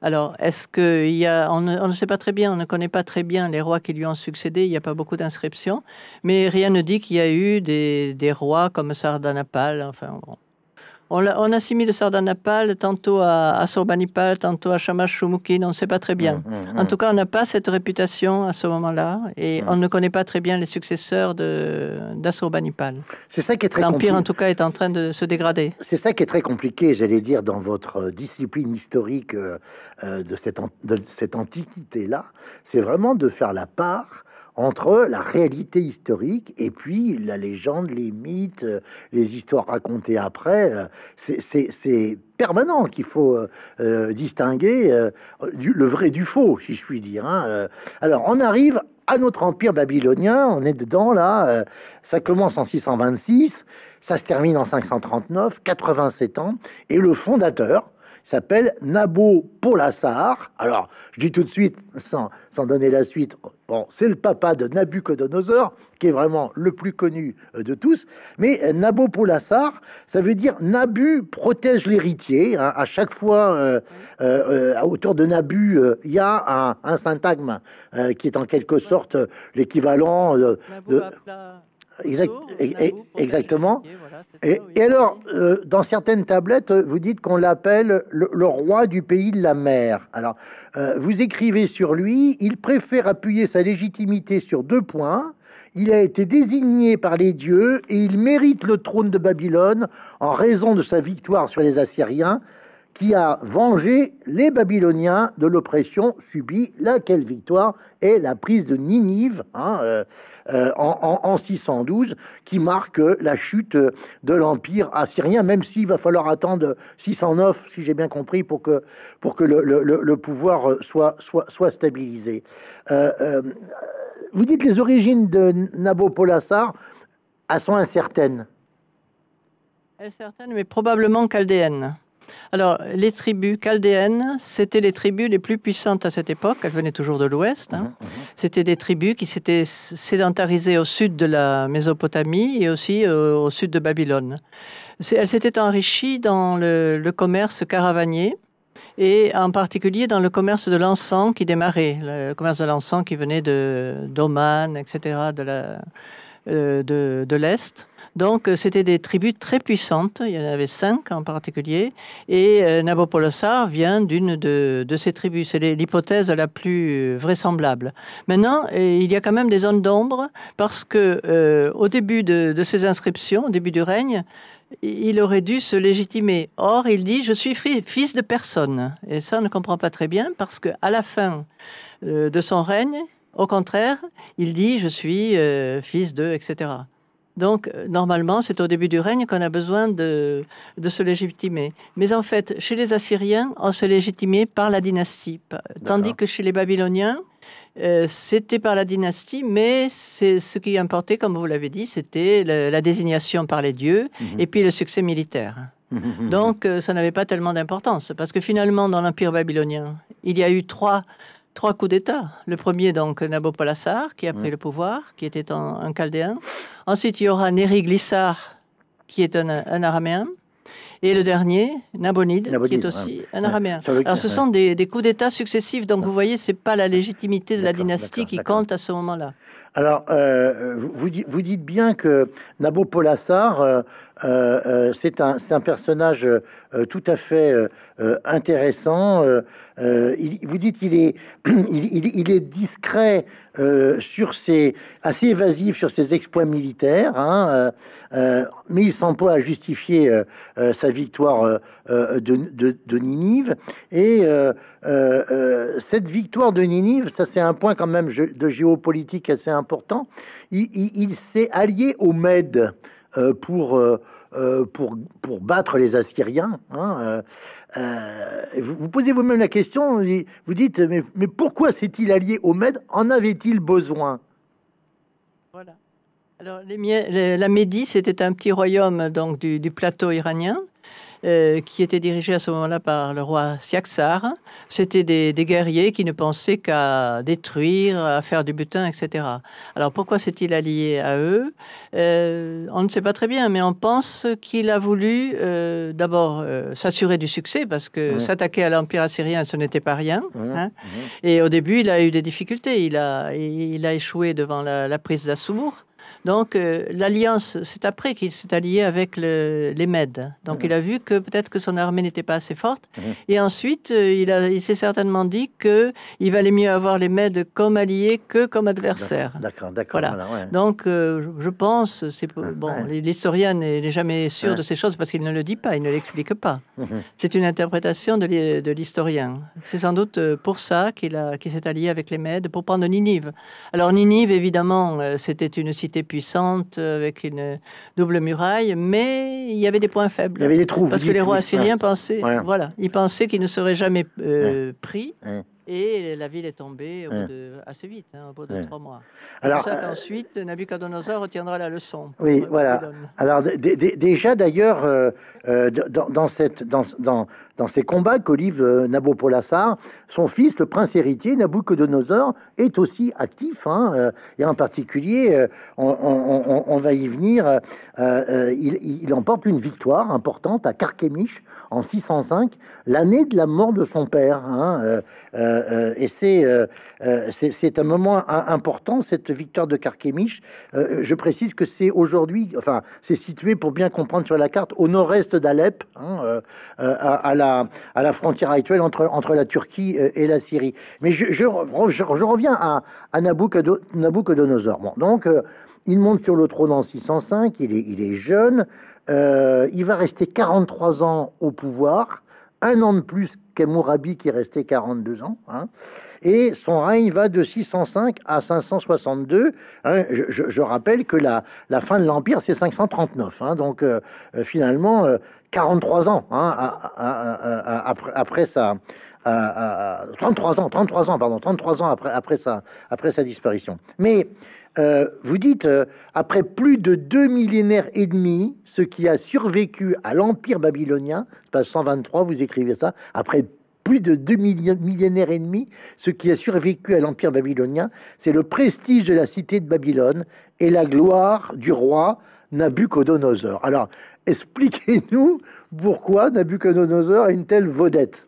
Alors, est-ce qu'il y a, on, ne, sait pas très bien, on ne connaît pas très bien les rois qui lui ont succédé, il n'y a pas beaucoup d'inscriptions, mais rien ne dit qu'il y a eu des, des rois comme Sardanapale, enfin on, on, assimile Sardanapal tantôt à, à tantôt à Chamachoumoukine, on ne sait pas très bien. Mm, mm, mm. En tout cas, on n'a pas cette réputation à ce moment-là et on ne connaît pas très bien les successeurs d'Assurbanipal. C'est ça qui est très L'Empire, en tout cas, est en train de se dégrader. C'est ça qui est très compliqué, j'allais dire, dans votre discipline historique euh, euh, de cette antiquité-là. C'est vraiment de faire la part entre la réalité historique et puis la légende, les mythes, les histoires racontées après. C'est permanent qu'il faut euh, euh, distinguer euh, le vrai du faux, si je puis dire. Hein. Alors, on arrive à notre empire babylonien, on est dedans là, ça commence en 626, ça se termine en 539, 87 ans, et le fondateur, s'appelle Nabo Polassar. Alors, je dis tout de suite, sans, donner la suite, bon, c'est le papa de Nabucodonosor, qui est vraiment le plus connu euh, de tous. Mais euh, Nabo Polassar, ça veut dire Nabu protège l'héritier. Hein. À chaque fois, euh, autour de Nabu, il y a un, syntagme qui est en quelque sorte l'équivalent de... exactement. Et, alors, euh, dans certaines tablettes, euh, vous dites qu'on l'appelle le, roi du pays de la mer. Alors, euh, vous écrivez sur lui, il préfère appuyer sa légitimité sur deux points. Il a été désigné par les dieux et il mérite le trône de Babylone en raison de sa victoire sur les Assyriens qui a vengé les Babyloniens de l'oppression subie, laquelle victoire est la prise de Ninive hein, euh, euh, en, 612, qui marque la chute de l'Empire assyrien, même s'il va falloir attendre 609, si j'ai bien compris, pour que, pour que le, pouvoir soit, soit, stabilisé. Euh, vous dites les origines de Nabopolassar, elles sont incertaines. Incertaines, mais probablement chaldéennes. Alors, les tribus chaldéennes, c'était les tribus les plus puissantes à cette époque. Elles venaient toujours de l'Ouest. Hein. Uh-huh, uh-huh. C'était des tribus qui s'étaient sédentarisées au sud de la Mésopotamie et aussi euh, au sud de Babylone. Elles s'étaient enrichies dans le, commerce caravanier et en particulier dans le commerce de l'encens qui démarrait, le commerce de l'encens qui venait de d'Oman, etc., euh, de l'Est. Donc euh, c'était des tribus très puissantes, il y en avait cinq en particulier, et euh, Nabopolassar vient d'une de, ces tribus. C'est l'hypothèse la plus euh, vraisemblable. Maintenant, il y a quand même des zones d'ombre parce que au début de, ses ces inscriptions, au début du règne, il aurait dû se légitimer. Or, il dit Je suis fils de personne. Et ça, on ne comprend pas très bien parce qu'à la fin de son règne, au contraire, il dit Je suis fils de, etc. Donc, euh, normalement, c'est au début du règne qu'on a besoin de, se légitimer. Mais en fait, chez les Assyriens, on se légitimait par la dynastie, tandis que chez les Babyloniens, euh, c'était par la dynastie, mais c'est ce qui importait, comme vous l'avez dit, c'était la, désignation par les dieux mhm. et puis le succès militaire. Mhm. Donc, euh, ça n'avait pas tellement d'importance, parce que finalement, dans l'Empire babylonien, il y a eu trois trois coups d'État. Le premier, donc, Nabopolassar, qui a pris le pouvoir, qui était un Chaldéen. Ensuite, il y aura Neri Glissar, qui est un, Araméen. Et le dernier, Nabonide, qui est aussi un Araméen. Alors, ce sont des, coups d'État successifs. Donc, vous voyez, c'est pas la légitimité de la dynastie qui compte à ce moment-là. Alors, euh, vous, vous, dites bien que Nabopolassar... Euh, euh, euh, c'est un, personnage euh, tout à fait intéressant. Il, vous dites qu'il est, il, est discret sur ses, assez évasif sur ses exploits militaires, hein, mais il s'emploie à justifier sa victoire de, Ninive. Et cette victoire de Ninive, ça c'est un point quand même de géopolitique assez important. Il, s'est allié au Mèdes. Euh, pour, euh, euh, pour, pour battre les Assyriens. Hein, vous, posez vous-même la question, vous dites, mais, mais pourquoi s'est-il allié aux Mèdes En avait-il besoin Voilà. Alors, la Médie, c'était un petit royaume donc, du plateau iranien euh, qui était dirigé à ce moment-là par le roi Siaksar. C'était des, guerriers qui ne pensaient qu'à détruire, à faire du butin, etc. Alors pourquoi s'est-il allié à eux euh, On ne sait pas très bien, mais on pense qu'il a voulu euh, d'abord s'assurer du succès, parce que s'attaquer à l'Empire assyrien, ce n'était pas rien. Hein. Et au début, il a eu des difficultés. Il a, échoué devant la, la prise d'Assour. Donc euh, l'alliance, c'est après qu'il s'est allié avec les Mèdes. Donc il a vu que peut-être que son armée n'était pas assez forte. Mhm. Et ensuite, euh, il, s'est certainement dit que il valait mieux avoir les Mèdes comme alliés que comme adversaires. D'accord, d'accord. Donc euh, je pense, c'est ah, bon, l'historien n'est jamais sûr de ces choses parce qu'il ne le dit pas, il ne l'explique pas. Mhm. C'est une interprétation de l'historien. C'est sans doute pour ça qu'il qu'il s'est allié avec les Mèdes pour prendre Ninive. Alors Ninive, évidemment, c'était une cité puissante euh, avec une euh, double muraille, mais il y avait des points faibles. Il y avait des trous. Parce que les rois assyriens pensaient, voilà, ils pensaient qu'ils ne seraient jamais euh, pris. Et la ville est tombée hein. assez vite, hein, au bout de hein. trois mois. Alors, ça, euh, ensuite, Nabucodonosor retiendra la leçon. Oui, voilà. Alors, déjà, d'ailleurs, euh, euh, dans, cette, dans, dans, ces combats qu'olive euh, Nabopolassar, son fils, le prince héritier, Nabucodonosor, est aussi actif. et en particulier, on, va y venir, il, emporte une victoire importante à Carchemish en 605, l'année de la mort de son père. Hein, euh, euh, et euh, c'est, c'est, un moment important, cette victoire de Euh, je précise que c'est aujourd'hui, enfin, c'est situé pour bien comprendre sur la carte au nord-est d'Alep, hein, à, la, à la frontière actuelle entre, entre la Turquie et la Syrie. Mais je, je, reviens à, Nabucodonosor. Bon, donc, il monte sur le trône en 605, il est, il est jeune, il va rester 43 ans au pouvoir un an de plus qu'Amourabi qui restait 42 ans. Hein. et son règne va de 605 à 562. Hein. je, rappelle que la, la fin de l'Empire, c'est 539. Hein. donc euh, euh, finalement, 43 euh, ans après, après sa, 33 ans, 33 ans, pardon, 33 ans après, après, sa, après sa disparition. Mais euh, vous dites, euh, après plus de deux millénaires et demi, ce qui a survécu à l'Empire babylonien, page 123, vous écrivez ça, après plus de deux millénaires et demi, ce qui a survécu à l'Empire babylonien, c'est le prestige de la cité de Babylone et la gloire du roi Nabucodonosor. Alors, expliquez-nous pourquoi Nabucodonosor a une telle vedette.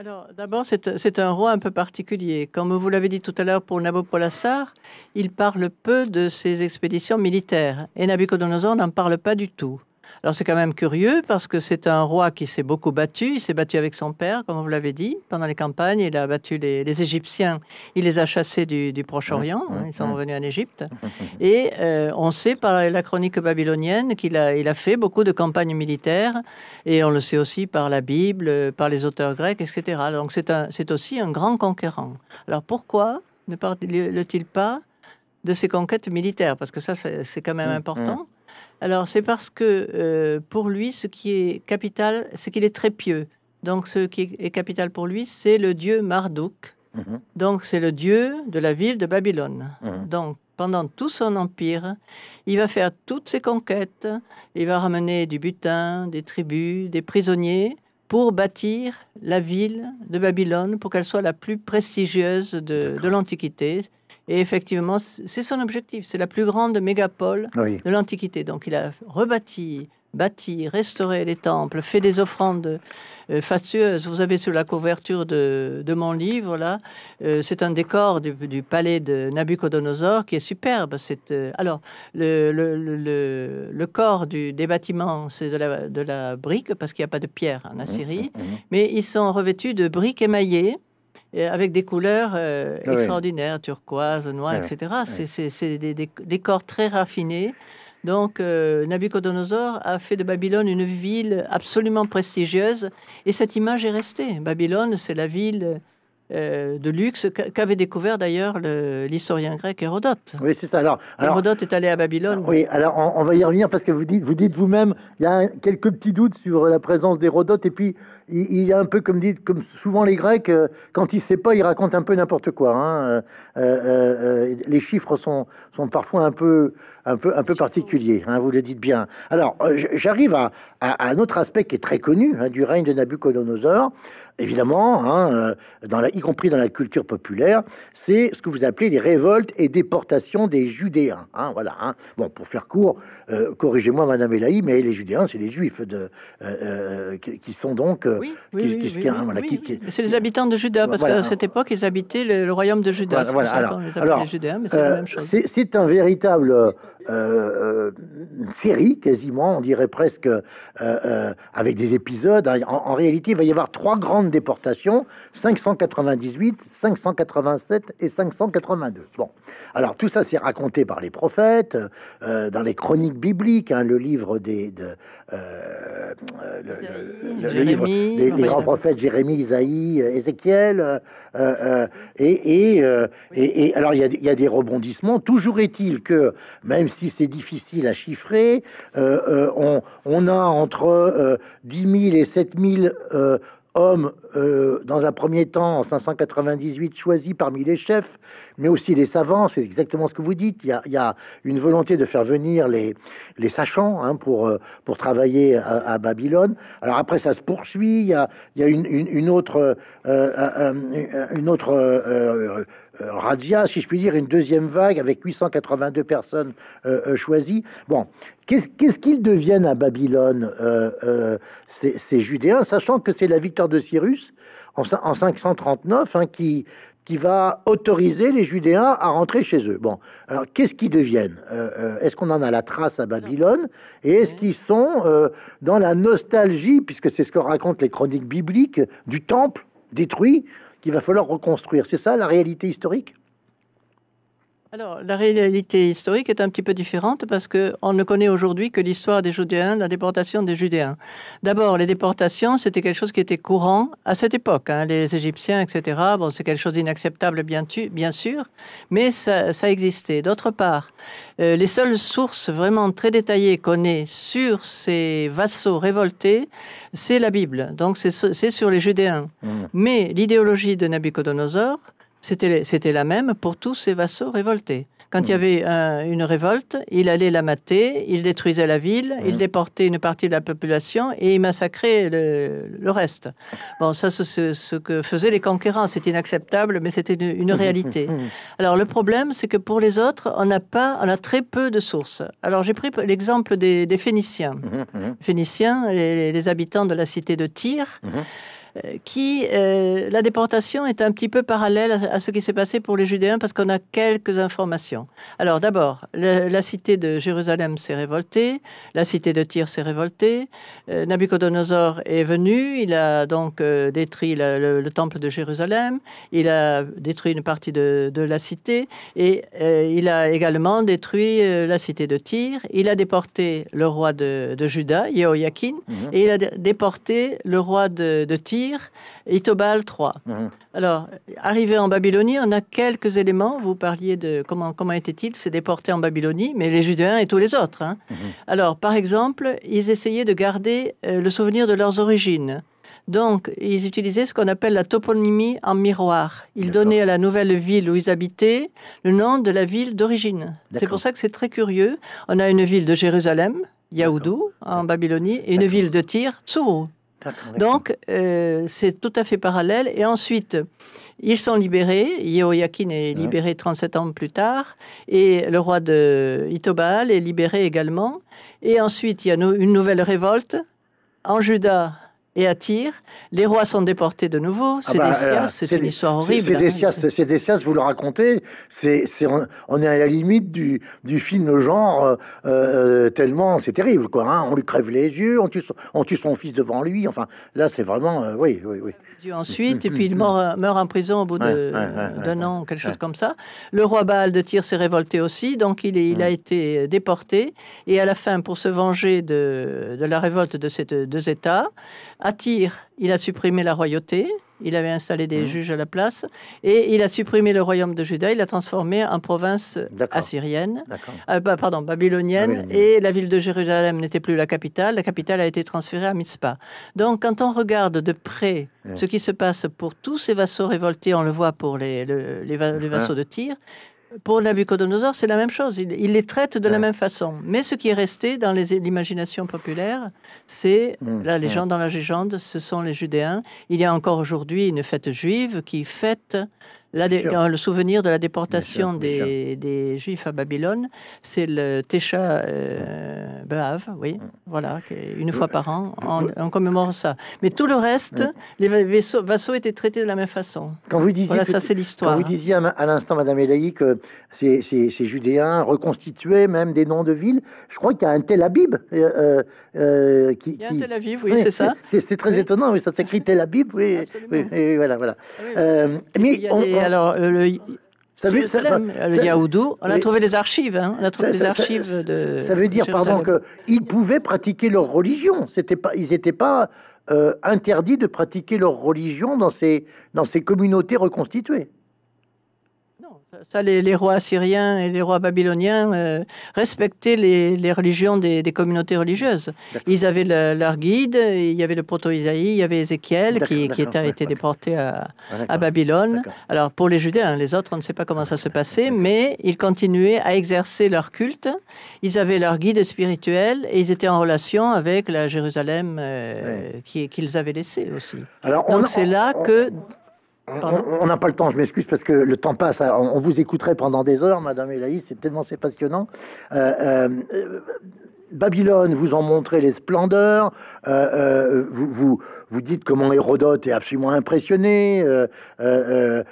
Alors, d'abord, c'est un roi un peu particulier. Comme vous l'avez dit tout à l'heure pour Nabopolassar, il parle peu de ses expéditions militaires. Et Nabucodonosor n'en parle pas du tout. Alors c'est quand même curieux parce que c'est un roi qui s'est beaucoup battu. Il s'est battu avec son père, comme vous l'avez dit, pendant les campagnes. Il a battu les, Égyptiens. Il les a chassés du, Proche-Orient. ils sont revenus en Égypte. Et euh, on sait par la chronique babylonienne qu'il a, a fait beaucoup de campagnes militaires. Et on le sait aussi par la Bible, par les auteurs grecs, etc. Donc c'est aussi un grand conquérant. Alors pourquoi ne parle-t-il pas de ses conquêtes militaires Parce que ça, c'est quand même mm, important. Mm. Alors c'est parce que euh, pour lui, ce qui est capital, c'est qu'il est très pieux. Donc ce qui est capital pour lui, c'est le dieu Marduk. Mhm. Donc c'est le dieu de la ville de Babylone. Mhm. Donc pendant tout son empire, il va faire toutes ses conquêtes, il va ramener du butin, des tribus, des prisonniers pour bâtir la ville de Babylone, pour qu'elle soit la plus prestigieuse de l'Antiquité. Et effectivement, c'est son objectif. C'est la plus grande mégapole de l'Antiquité. Donc il a rebâti, bâti, restauré les temples, fait des offrandes fatueuses. fastueuses. Vous avez sur la couverture de, mon livre, là, euh, c'est un décor du, palais de Nabucodonosor qui est superbe. Euh, alors, le, corps des bâtiments, c'est de la, brique, parce qu'il n'y a pas de pierre en Assyrie, mmh, mmh, mmh. mais ils sont revêtus de briques émaillées. Euh, avec des couleurs euh, ah extraordinaires, turquoise, noir, etc. C'est des, des, très raffinés. Donc, Nabuchodonosor Nabucodonosor a fait de Babylone une ville absolument prestigieuse, et cette image est restée. Babylone, c'est la ville euh, de luxe qu'avait découvert d'ailleurs l'historien grec Hérodote. Oui, c'est ça. Alors, Hérodote est allé à Babylone. Ah, oui, alors on, va y revenir parce que vous dites, vous même il y a quelques petits doutes sur la présence d'Hérodote et puis il, y a un peu comme dit, comme souvent les Grecs, euh, quand il sait pas, il raconte un peu n'importe quoi. Hein. Euh, les chiffres sont sont parfois un peu un peu, un peu particulier, hein, vous le dites bien. Alors, euh, j'arrive à, un autre aspect qui est très connu hein, du règne de Nabucodonosor, évidemment, hein, euh, dans la, y compris dans la culture populaire, c'est ce que vous appelez les révoltes et déportations des Judéens. voilà. Bon, pour faire court, euh, corrigez-moi, Madame Elahi, mais les Judéens, c'est les Juifs de, qui, sont donc... Oui, c'est les habitants de Juda, parce qu'à cette époque, ils habitaient le, royaume de Juda. Voilà, alors, c'est un véritable une euh, euh, série quasiment, on dirait presque euh, avec des épisodes. En, réalité, il va y avoir trois grandes déportations 598, 587 et 582. Bon, alors tout ça c'est raconté par les prophètes dans les chroniques bibliques, hein, le livre des des grands prophètes Jérémie, Isaïe, Ézéchiel. et, et, alors il y, y a des rebondissements. Toujours est-il que même si c'est difficile à chiffrer, euh, euh, on, a entre 10 euh, 000 et 7 000 hommes, dans un premier temps, en 598, choisis parmi les chefs, mais aussi les savants, c'est exactement ce que vous dites. Il y, a, une volonté de faire venir les, les sachants hein, pour, pour travailler à, Babylone. Alors après, ça se poursuit, il y a, une, autre... une autre euh, radia, si je puis dire, une deuxième vague avec 882 personnes euh, euh, choisies. Bon, qu'est-ce qu'ils deviennent à Babylone, ces, Judéens, sachant que c'est la victoire de Cyrus en, 539 hein, qui qui va autoriser les Judéens à rentrer chez eux. Bon, alors qu'est-ce qu'ils deviennent Est-ce qu'on en a la trace à Babylone Et est-ce qu'ils sont dans la nostalgie, puisque c'est ce que racontent les chroniques bibliques, du temple détruit qu'il va falloir reconstruire. C'est ça la réalité historique alors, la réalité historique est un petit peu différente parce qu'on ne connaît aujourd'hui que l'histoire des Judéens, la déportation des Judéens. D'abord, les déportations, c'était quelque chose qui était courant à cette époque. Hein, les Égyptiens, etc., bon, c'est quelque chose d'inacceptable, bien, sûr, mais ça, existait. D'autre part, euh, les seules sources vraiment très détaillées qu'on ait sur ces vassaux révoltés, c'est la Bible. Donc, c'est sur les Judéens. Mmh. Mais l'idéologie de Nabucodonosor, c'était la même pour tous ces vassaux révoltés. Quand il y hmm. avait une révolte, il allait la mater, il détruisait la ville, il hmm. déportait une partie de la population et il massacrait le, reste. Bon, ça, c'est ce que faisaient les conquérants. C'est inacceptable, mais c'était une, réalité. Alors, le problème, c'est que pour les autres, on n'a pas, on a très peu de sources. Alors, j'ai pris l'exemple des, Phéniciens. Phéniciens, les, les, habitants de la cité de Tyr. Hmm. Euh, qui, euh, la déportation est un petit peu parallèle à, ce qui s'est passé pour les Judéens parce qu'on a quelques informations. Alors d'abord, la cité de Jérusalem s'est révoltée, la cité de Tyr s'est révoltée, Nabuchodonosor Nabucodonosor est venu, il a donc euh, détruit le, temple de Jérusalem, il a détruit une partie de, la cité et il a également détruit la cité de Tyr, il a déporté le roi de, Juda, mhm. et il a déporté le roi de, de Tyr et Tobal 3. Mhm. Alors, arrivé en Babylonie, on a quelques éléments. Vous parliez de comment, comment était-il C'est déporté en Babylonie, mais les Judéens et tous les autres. Hein. Mhm. Alors, par exemple, ils essayaient de garder euh, le souvenir de leurs origines. Donc, ils utilisaient ce qu'on appelle la toponymie en miroir. Ils donnaient à la nouvelle ville où ils habitaient le nom de la ville d'origine. C'est pour ça que c'est très curieux. On a une ville de Jérusalem, Yaoudou, en Babylonie, et une ville de Tyr, Tsuro. Donc, euh, c'est tout à fait parallèle. Et ensuite, ils sont libérés. Yehoyakin est libéré 37 ans plus tard. Et le roi de Itobaal est libéré également. Et ensuite, il y a une nouvelle révolte en Juda et à Tyr. Les rois sont déportés de nouveau. Ah c'est bah, des bah, c'est une histoire horrible. C'est des sias, vous le racontez. C'est, on, est à la limite du, du film le genre, euh, euh, tellement c'est terrible. quoi. Hein. On lui crève les yeux, on tue, son, fils devant lui. Enfin, là, c'est vraiment. oui, oui, oui. ensuite, et puis il mm, mm, mm. meurt, en prison au bout d'un an, quelque chose comme ça. Le roi Baal de Tyr s'est révolté aussi, donc il, il a été déporté. Et à la fin, pour se venger de, de la révolte de ces deux États, à Tyr, il a supprimé la royauté, il avait installé des mhm. juges à la place, et il a supprimé le royaume de Juda, il l'a transformé en province assyrienne, euh, bah, pardon, babylonienne, et la ville de Jérusalem n'était plus la capitale, la capitale a été transférée à Mitzpah. Donc quand on regarde de près ce qui se passe pour tous ces vassaux révoltés, on le voit pour les, les ah. vassaux de Tyr, pour Nabucodonosor, c'est la même chose. Il, les traite de la même façon. Mais ce qui est resté dans l'imagination populaire, c'est mm. la légende dans la légende, ce sont les Judéens. Il y a encore aujourd'hui une fête juive qui fête euh, le souvenir de la déportation des, Juifs à Babylone, c'est le Técha euh, mm. oui, mm. voilà, une fois par an, on, commémore ça. Mais tout le reste, mm. les vaisseaux, étaient traités de la même façon. Quand vous disiez, ça c'est l'histoire. vous disiez à l'instant, Madame Elaï, que ces, Judéens reconstituaient même des noms de villes, je crois qu'il y a un Tel Abib euh, euh, qui, Il y a un Tel Abib, oui, c'est ça. C'était très étonnant, oui, ça s'écrit Tel Abib, oui, oui, voilà, voilà. mais on, alors, le, ça on a trouvé les archives. ça, veut dire, pardon, qu'ils pouvaient pratiquer leur religion. C'était pas, ils n'étaient pas euh, interdits de pratiquer leur religion dans ces, dans ces communautés reconstituées. Ça, les, rois syriens et les rois babyloniens euh, respectaient les, religions des, communautés religieuses. Ils avaient leur guide, il y avait le proto-Isaïe, il y avait Ézéchiel qui, était a été déporté à, Babylone. Alors pour les Judéens, les autres, on ne sait pas comment ça se passait, mais ils continuaient à exercer leur culte. Ils avaient leur guide spirituel et ils étaient en relation avec la Jérusalem euh, qu'ils avaient laissée aussi. Alors, Donc c'est là que on n'a pas le temps, je m'excuse parce que le temps passe. On vous écouterait pendant des heures, Madame Elaïs, c'est tellement passionnant. Euh, euh, Babylone, vous en montrez les splendeurs, euh, euh, vous, vous, dites comment Hérodote est absolument impressionné, euh,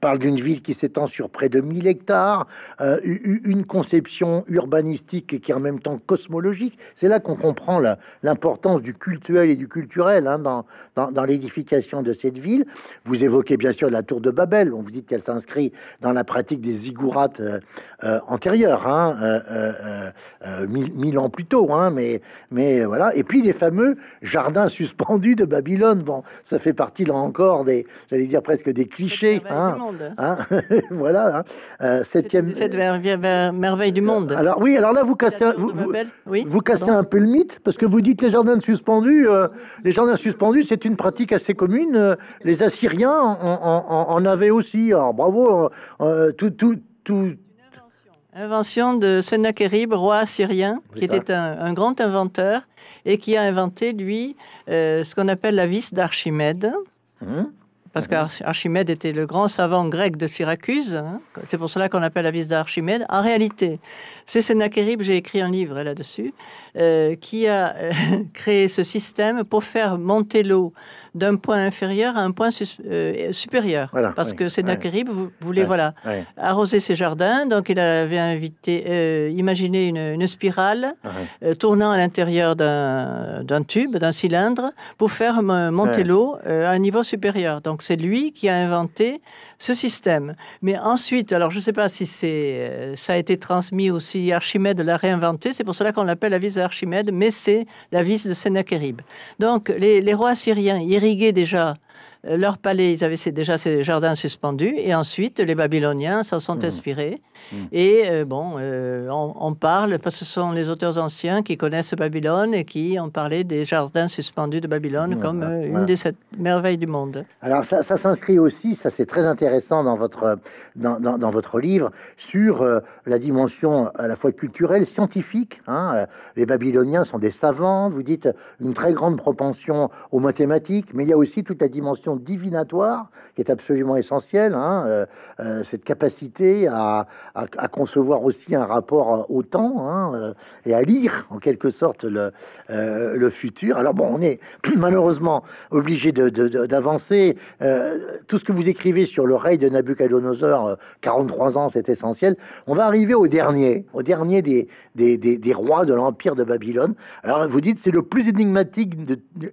parle d'une ville qui s'étend sur près de 1000 hectares, une conception urbanistique qui est en même temps cosmologique. C'est là qu'on comprend l'importance du cultuel et du culturel hein, dans, l'édification de cette ville. Vous évoquez bien sûr la tour de Babel, on vous dit qu'elle s'inscrit dans la pratique des ziggurats antérieurs. Hein, 1000 euh, mille, ans plus tôt, hein, mais, mais voilà. Et puis les fameux jardins suspendus de Babylone. Bon, ça fait partie là encore des, j'allais dire presque des clichés. Hein, hein, voilà. Hein. Euh, septième. merveille du monde. Alors oui, alors là vous cassez, vous, vous, cassez un peu le mythe parce que vous dites les jardins suspendus, euh, les jardins suspendus, c'est une pratique assez commune. Les Assyriens en, avaient aussi. Alors bravo, tout, tout, tout Invention de Sennacherib, roi syrien, qui était un, grand inventeur et qui a inventé, lui, euh, ce qu'on appelle la vis d'Archimède. Hmm. Parce mhm. qu'Archimède était le grand savant grec de Syracuse. Hein. c'est pour cela qu'on appelle la vis d'Archimède. En réalité, c'est Sennacherib, j'ai écrit un livre là-dessus, euh, qui a euh, créé ce système pour faire monter l'eau d'un point inférieur à un point euh, supérieur. parce que c'est oui, voulait voilà, arroser ses jardins, donc il avait invité, euh, imaginé une, spirale ah euh, tournant à l'intérieur d'un tube, d'un cylindre, pour faire monter l'eau à un niveau supérieur. Donc c'est lui qui a inventé ce système. Mais ensuite, alors je ne sais pas si c'est, euh, ça a été transmis aussi, Archimède l'a réinventé, c'est pour cela qu'on l'appelle la vis d'Archimède, mais c'est la vis de Sennacherib. Donc les, rois syriens irriguaient déjà euh, leur palais, ils avaient déjà ces jardins suspendus, et ensuite les Babyloniens s'en sont mmh. inspirés. Mm. Et euh, bon, euh, on, parle, parce que ce sont les auteurs anciens qui connaissent Babylone et qui ont parlé des jardins suspendus de Babylone comme euh, une des sept merveilles du monde. Alors ça, ça s'inscrit aussi, ça c'est très intéressant dans votre, dans, dans, votre livre, sur la dimension à la fois culturelle, scientifique. Hein, les Babyloniens sont des savants, vous dites une très grande propension aux mathématiques, mais il y a aussi toute la dimension divinatoire qui est absolument essentielle, hein, cette capacité à, à, concevoir aussi un rapport au temps hein, euh, et à lire en quelque sorte le, euh, futur. Alors bon, on est malheureusement obligé d'avancer. Euh, tout ce que vous écrivez sur le règne de Nabucodonosor, 43 ans, c'est essentiel. On va arriver au dernier, au dernier des, rois de l'empire de Babylone. Alors vous dites c'est le plus énigmatique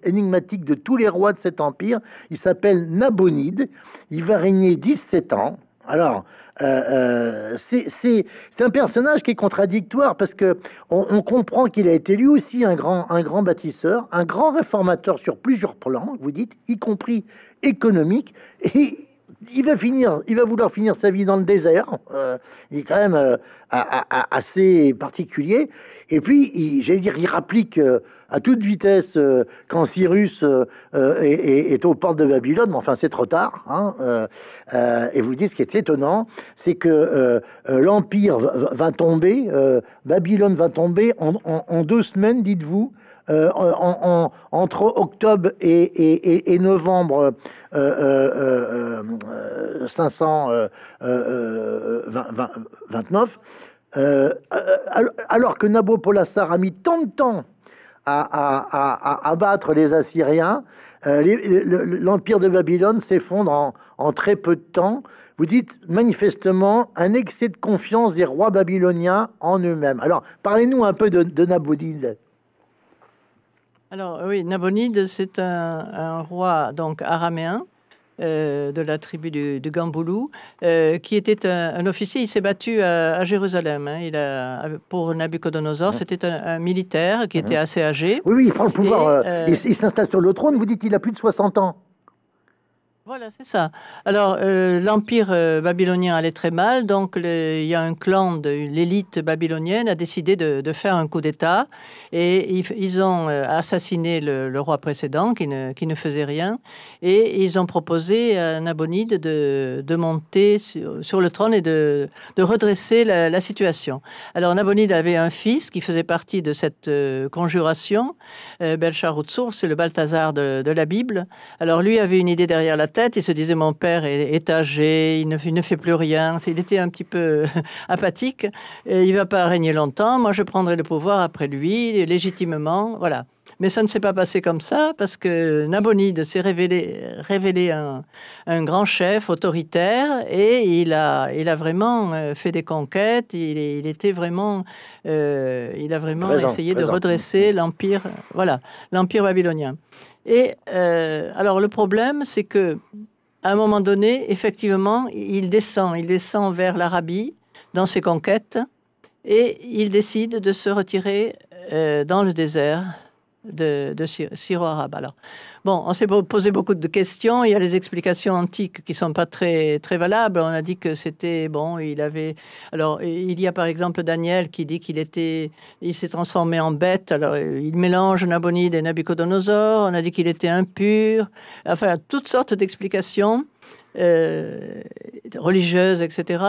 énigmatique de tous les rois de cet empire. Il s'appelle Nabonide. Il va régner 17 ans. Alors, euh, euh, c'est un personnage qui est contradictoire parce que on, comprend qu'il a été lui aussi un grand, un grand bâtisseur, un grand réformateur sur plusieurs plans, vous dites, y compris économique, et il va finir, il va vouloir finir sa vie dans le désert. Euh, il est quand même euh, assez particulier. Et puis, j'allais dire, il rapplique euh, à toute vitesse quand Cyrus est, aux portes de Babylone. Mais enfin, c'est trop tard. Hein, et vous dites, ce qui est étonnant, c'est que l'empire va, tomber, Babylone va tomber en deux semaines, dites-vous. Euh, entre octobre et, novembre 529, alors que Nabopolassar a mis tant de temps à, abattre les Assyriens. Euh, l'empire de Babylone s'effondre en, très peu de temps. Vous dites manifestement un excès de confiance des rois babyloniens en eux-mêmes. Alors, parlez-nous un peu de, de alors euh, oui, Nabonide, c'est un, roi donc araméen. Euh, de la tribu du, du Gamboulou, euh, qui était un, officier. Il s'est battu à, Jérusalem. Hein. pour Nabucodonosor, c'était un, militaire qui était assez âgé. Oui, oui il prend le pouvoir. il, s'installe sur le trône. Vous dites il a plus de 60 ans. Voilà, c'est ça. Alors, euh, l'empire euh, babylonien allait très mal, donc il y a un clan, de l'élite babylonienne a décidé de, faire un coup d'État et ils, ont euh, assassiné le, roi précédent qui ne, faisait rien et ils ont proposé à Nabonide de, monter sur, le trône et de, redresser la, situation. Alors, Nabonide avait un fils qui faisait partie de cette conjuration, Belcharoutsour, c'est le Balthazar de la Bible. Alors, lui avait une idée derrière la tête il se disait mon père est, âgé, il ne, fait plus rien. Il était un petit peu apathique. il il va pas régner longtemps. Moi, je prendrai le pouvoir après lui, légitimement. Voilà. Mais ça ne s'est pas passé comme ça parce que Nabonide s'est révélé, un, grand chef autoritaire et il a, vraiment euh, fait des conquêtes. Il, était vraiment, euh, il a vraiment essayé de redresser mm. l'empire, voilà, l'empire babylonien. Et euh, alors le problème, c'est que à un moment donné, effectivement, il descend, il descend vers l'Arabie dans ses conquêtes, et il décide de se retirer euh, dans le désert de, Syro arabe. Alors, bon, on s'est posé beaucoup de questions. Il y a les explications antiques qui sont pas très très valables. On a dit que c'était bon, il avait. Alors, il y a par exemple Daniel qui dit qu'il était, il s'est transformé en bête. Alors, il mélange Nabonide et Nabucodonosor. On a dit qu'il était impur. Enfin, toutes sortes d'explications. Euh, religieuse, etc.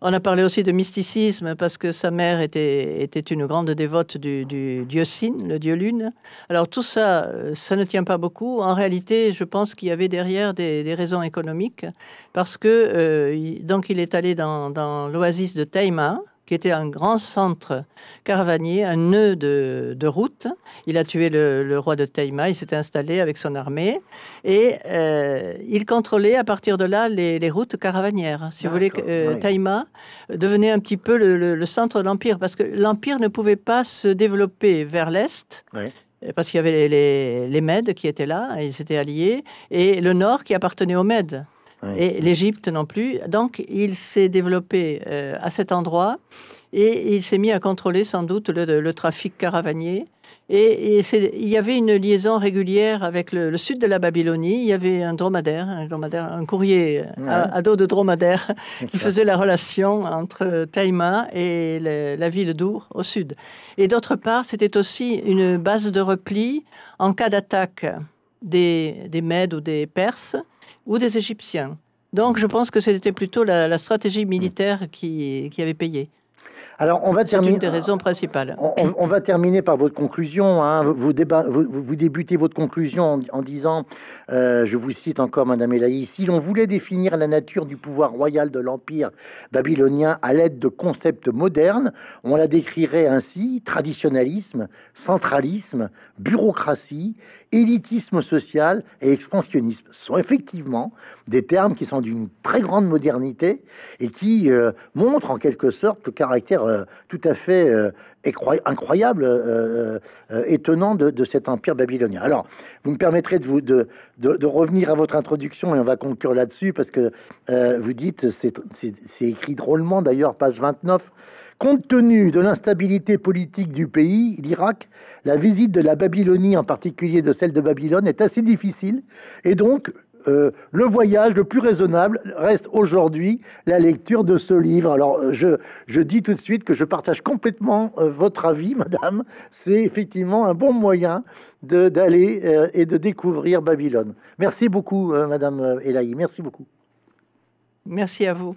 On a parlé aussi de mysticisme parce que sa mère était, était une grande dévote du, dieu Sin, le dieu Lune. Alors tout ça, euh, ça ne tient pas beaucoup. En réalité, je pense qu'il y avait derrière des, raisons économiques parce que euh, donc il est allé dans l'oasis de Taïma, qui était un grand centre caravanier, un nœud de, de route. Il a tué le, roi de Taïma, il s'est installé avec son armée et euh, il contrôlait à partir de là les, routes caravanières. Si vous voulez, euh, Taïma devenait un petit peu le, centre de l'Empire parce que l'Empire ne pouvait pas se développer vers l'Est. Euh, parce qu'il y avait les, les, Mèdes qui étaient là, et ils étaient alliés, et le Nord qui appartenait aux Mèdes et l'Égypte non plus. Donc il s'est développé euh, à cet endroit et il s'est mis à contrôler sans doute le, trafic caravanier. Et, il y avait une liaison régulière avec le, sud de la Babylonie. Il y avait un dromadaire, un, courrier euh, à, dos de dromadaire qui faisait la relation entre Taïma et la ville d'Our au sud. Et d'autre part, c'était aussi une base de repli en cas d'attaque des, des Mèdes ou des Perses ou des Égyptiens. Donc je pense que c'était plutôt la, stratégie militaire qui avait payé. Alors, on va terminer. des raisons principales. On, va terminer par votre conclusion. Hein. Vous, débutez votre conclusion en, disant, euh, je vous cite encore, Madame Elaï, si l'on voulait définir la nature du pouvoir royal de l'empire babylonien à l'aide de concepts modernes, on la décrirait ainsi traditionnalisme, centralisme, bureaucratie, élitisme social et expansionnisme. Ce sont effectivement des termes qui sont d'une très grande modernité et qui euh, montrent en quelque sorte le caractère euh, tout à fait euh, incroyable, euh, étonnant de, de, cet empire babylonien. Alors, vous me permettrez de, vous, de, de revenir à votre introduction et on va conclure là-dessus parce que vous dites, c'est écrit drôlement d'ailleurs, page 29. Compte tenu de l'instabilité politique du pays, l'Irak, la visite de la Babylonie, en particulier de celle de Babylone, est assez difficile. Et donc, euh, le voyage le plus raisonnable reste aujourd'hui la lecture de ce livre. Alors, euh, je, je, dis tout de suite que je partage complètement euh, votre avis, madame. C'est effectivement un bon moyen d'aller et de découvrir Babylone. Merci beaucoup, madame Elahi. Merci beaucoup. Merci à vous.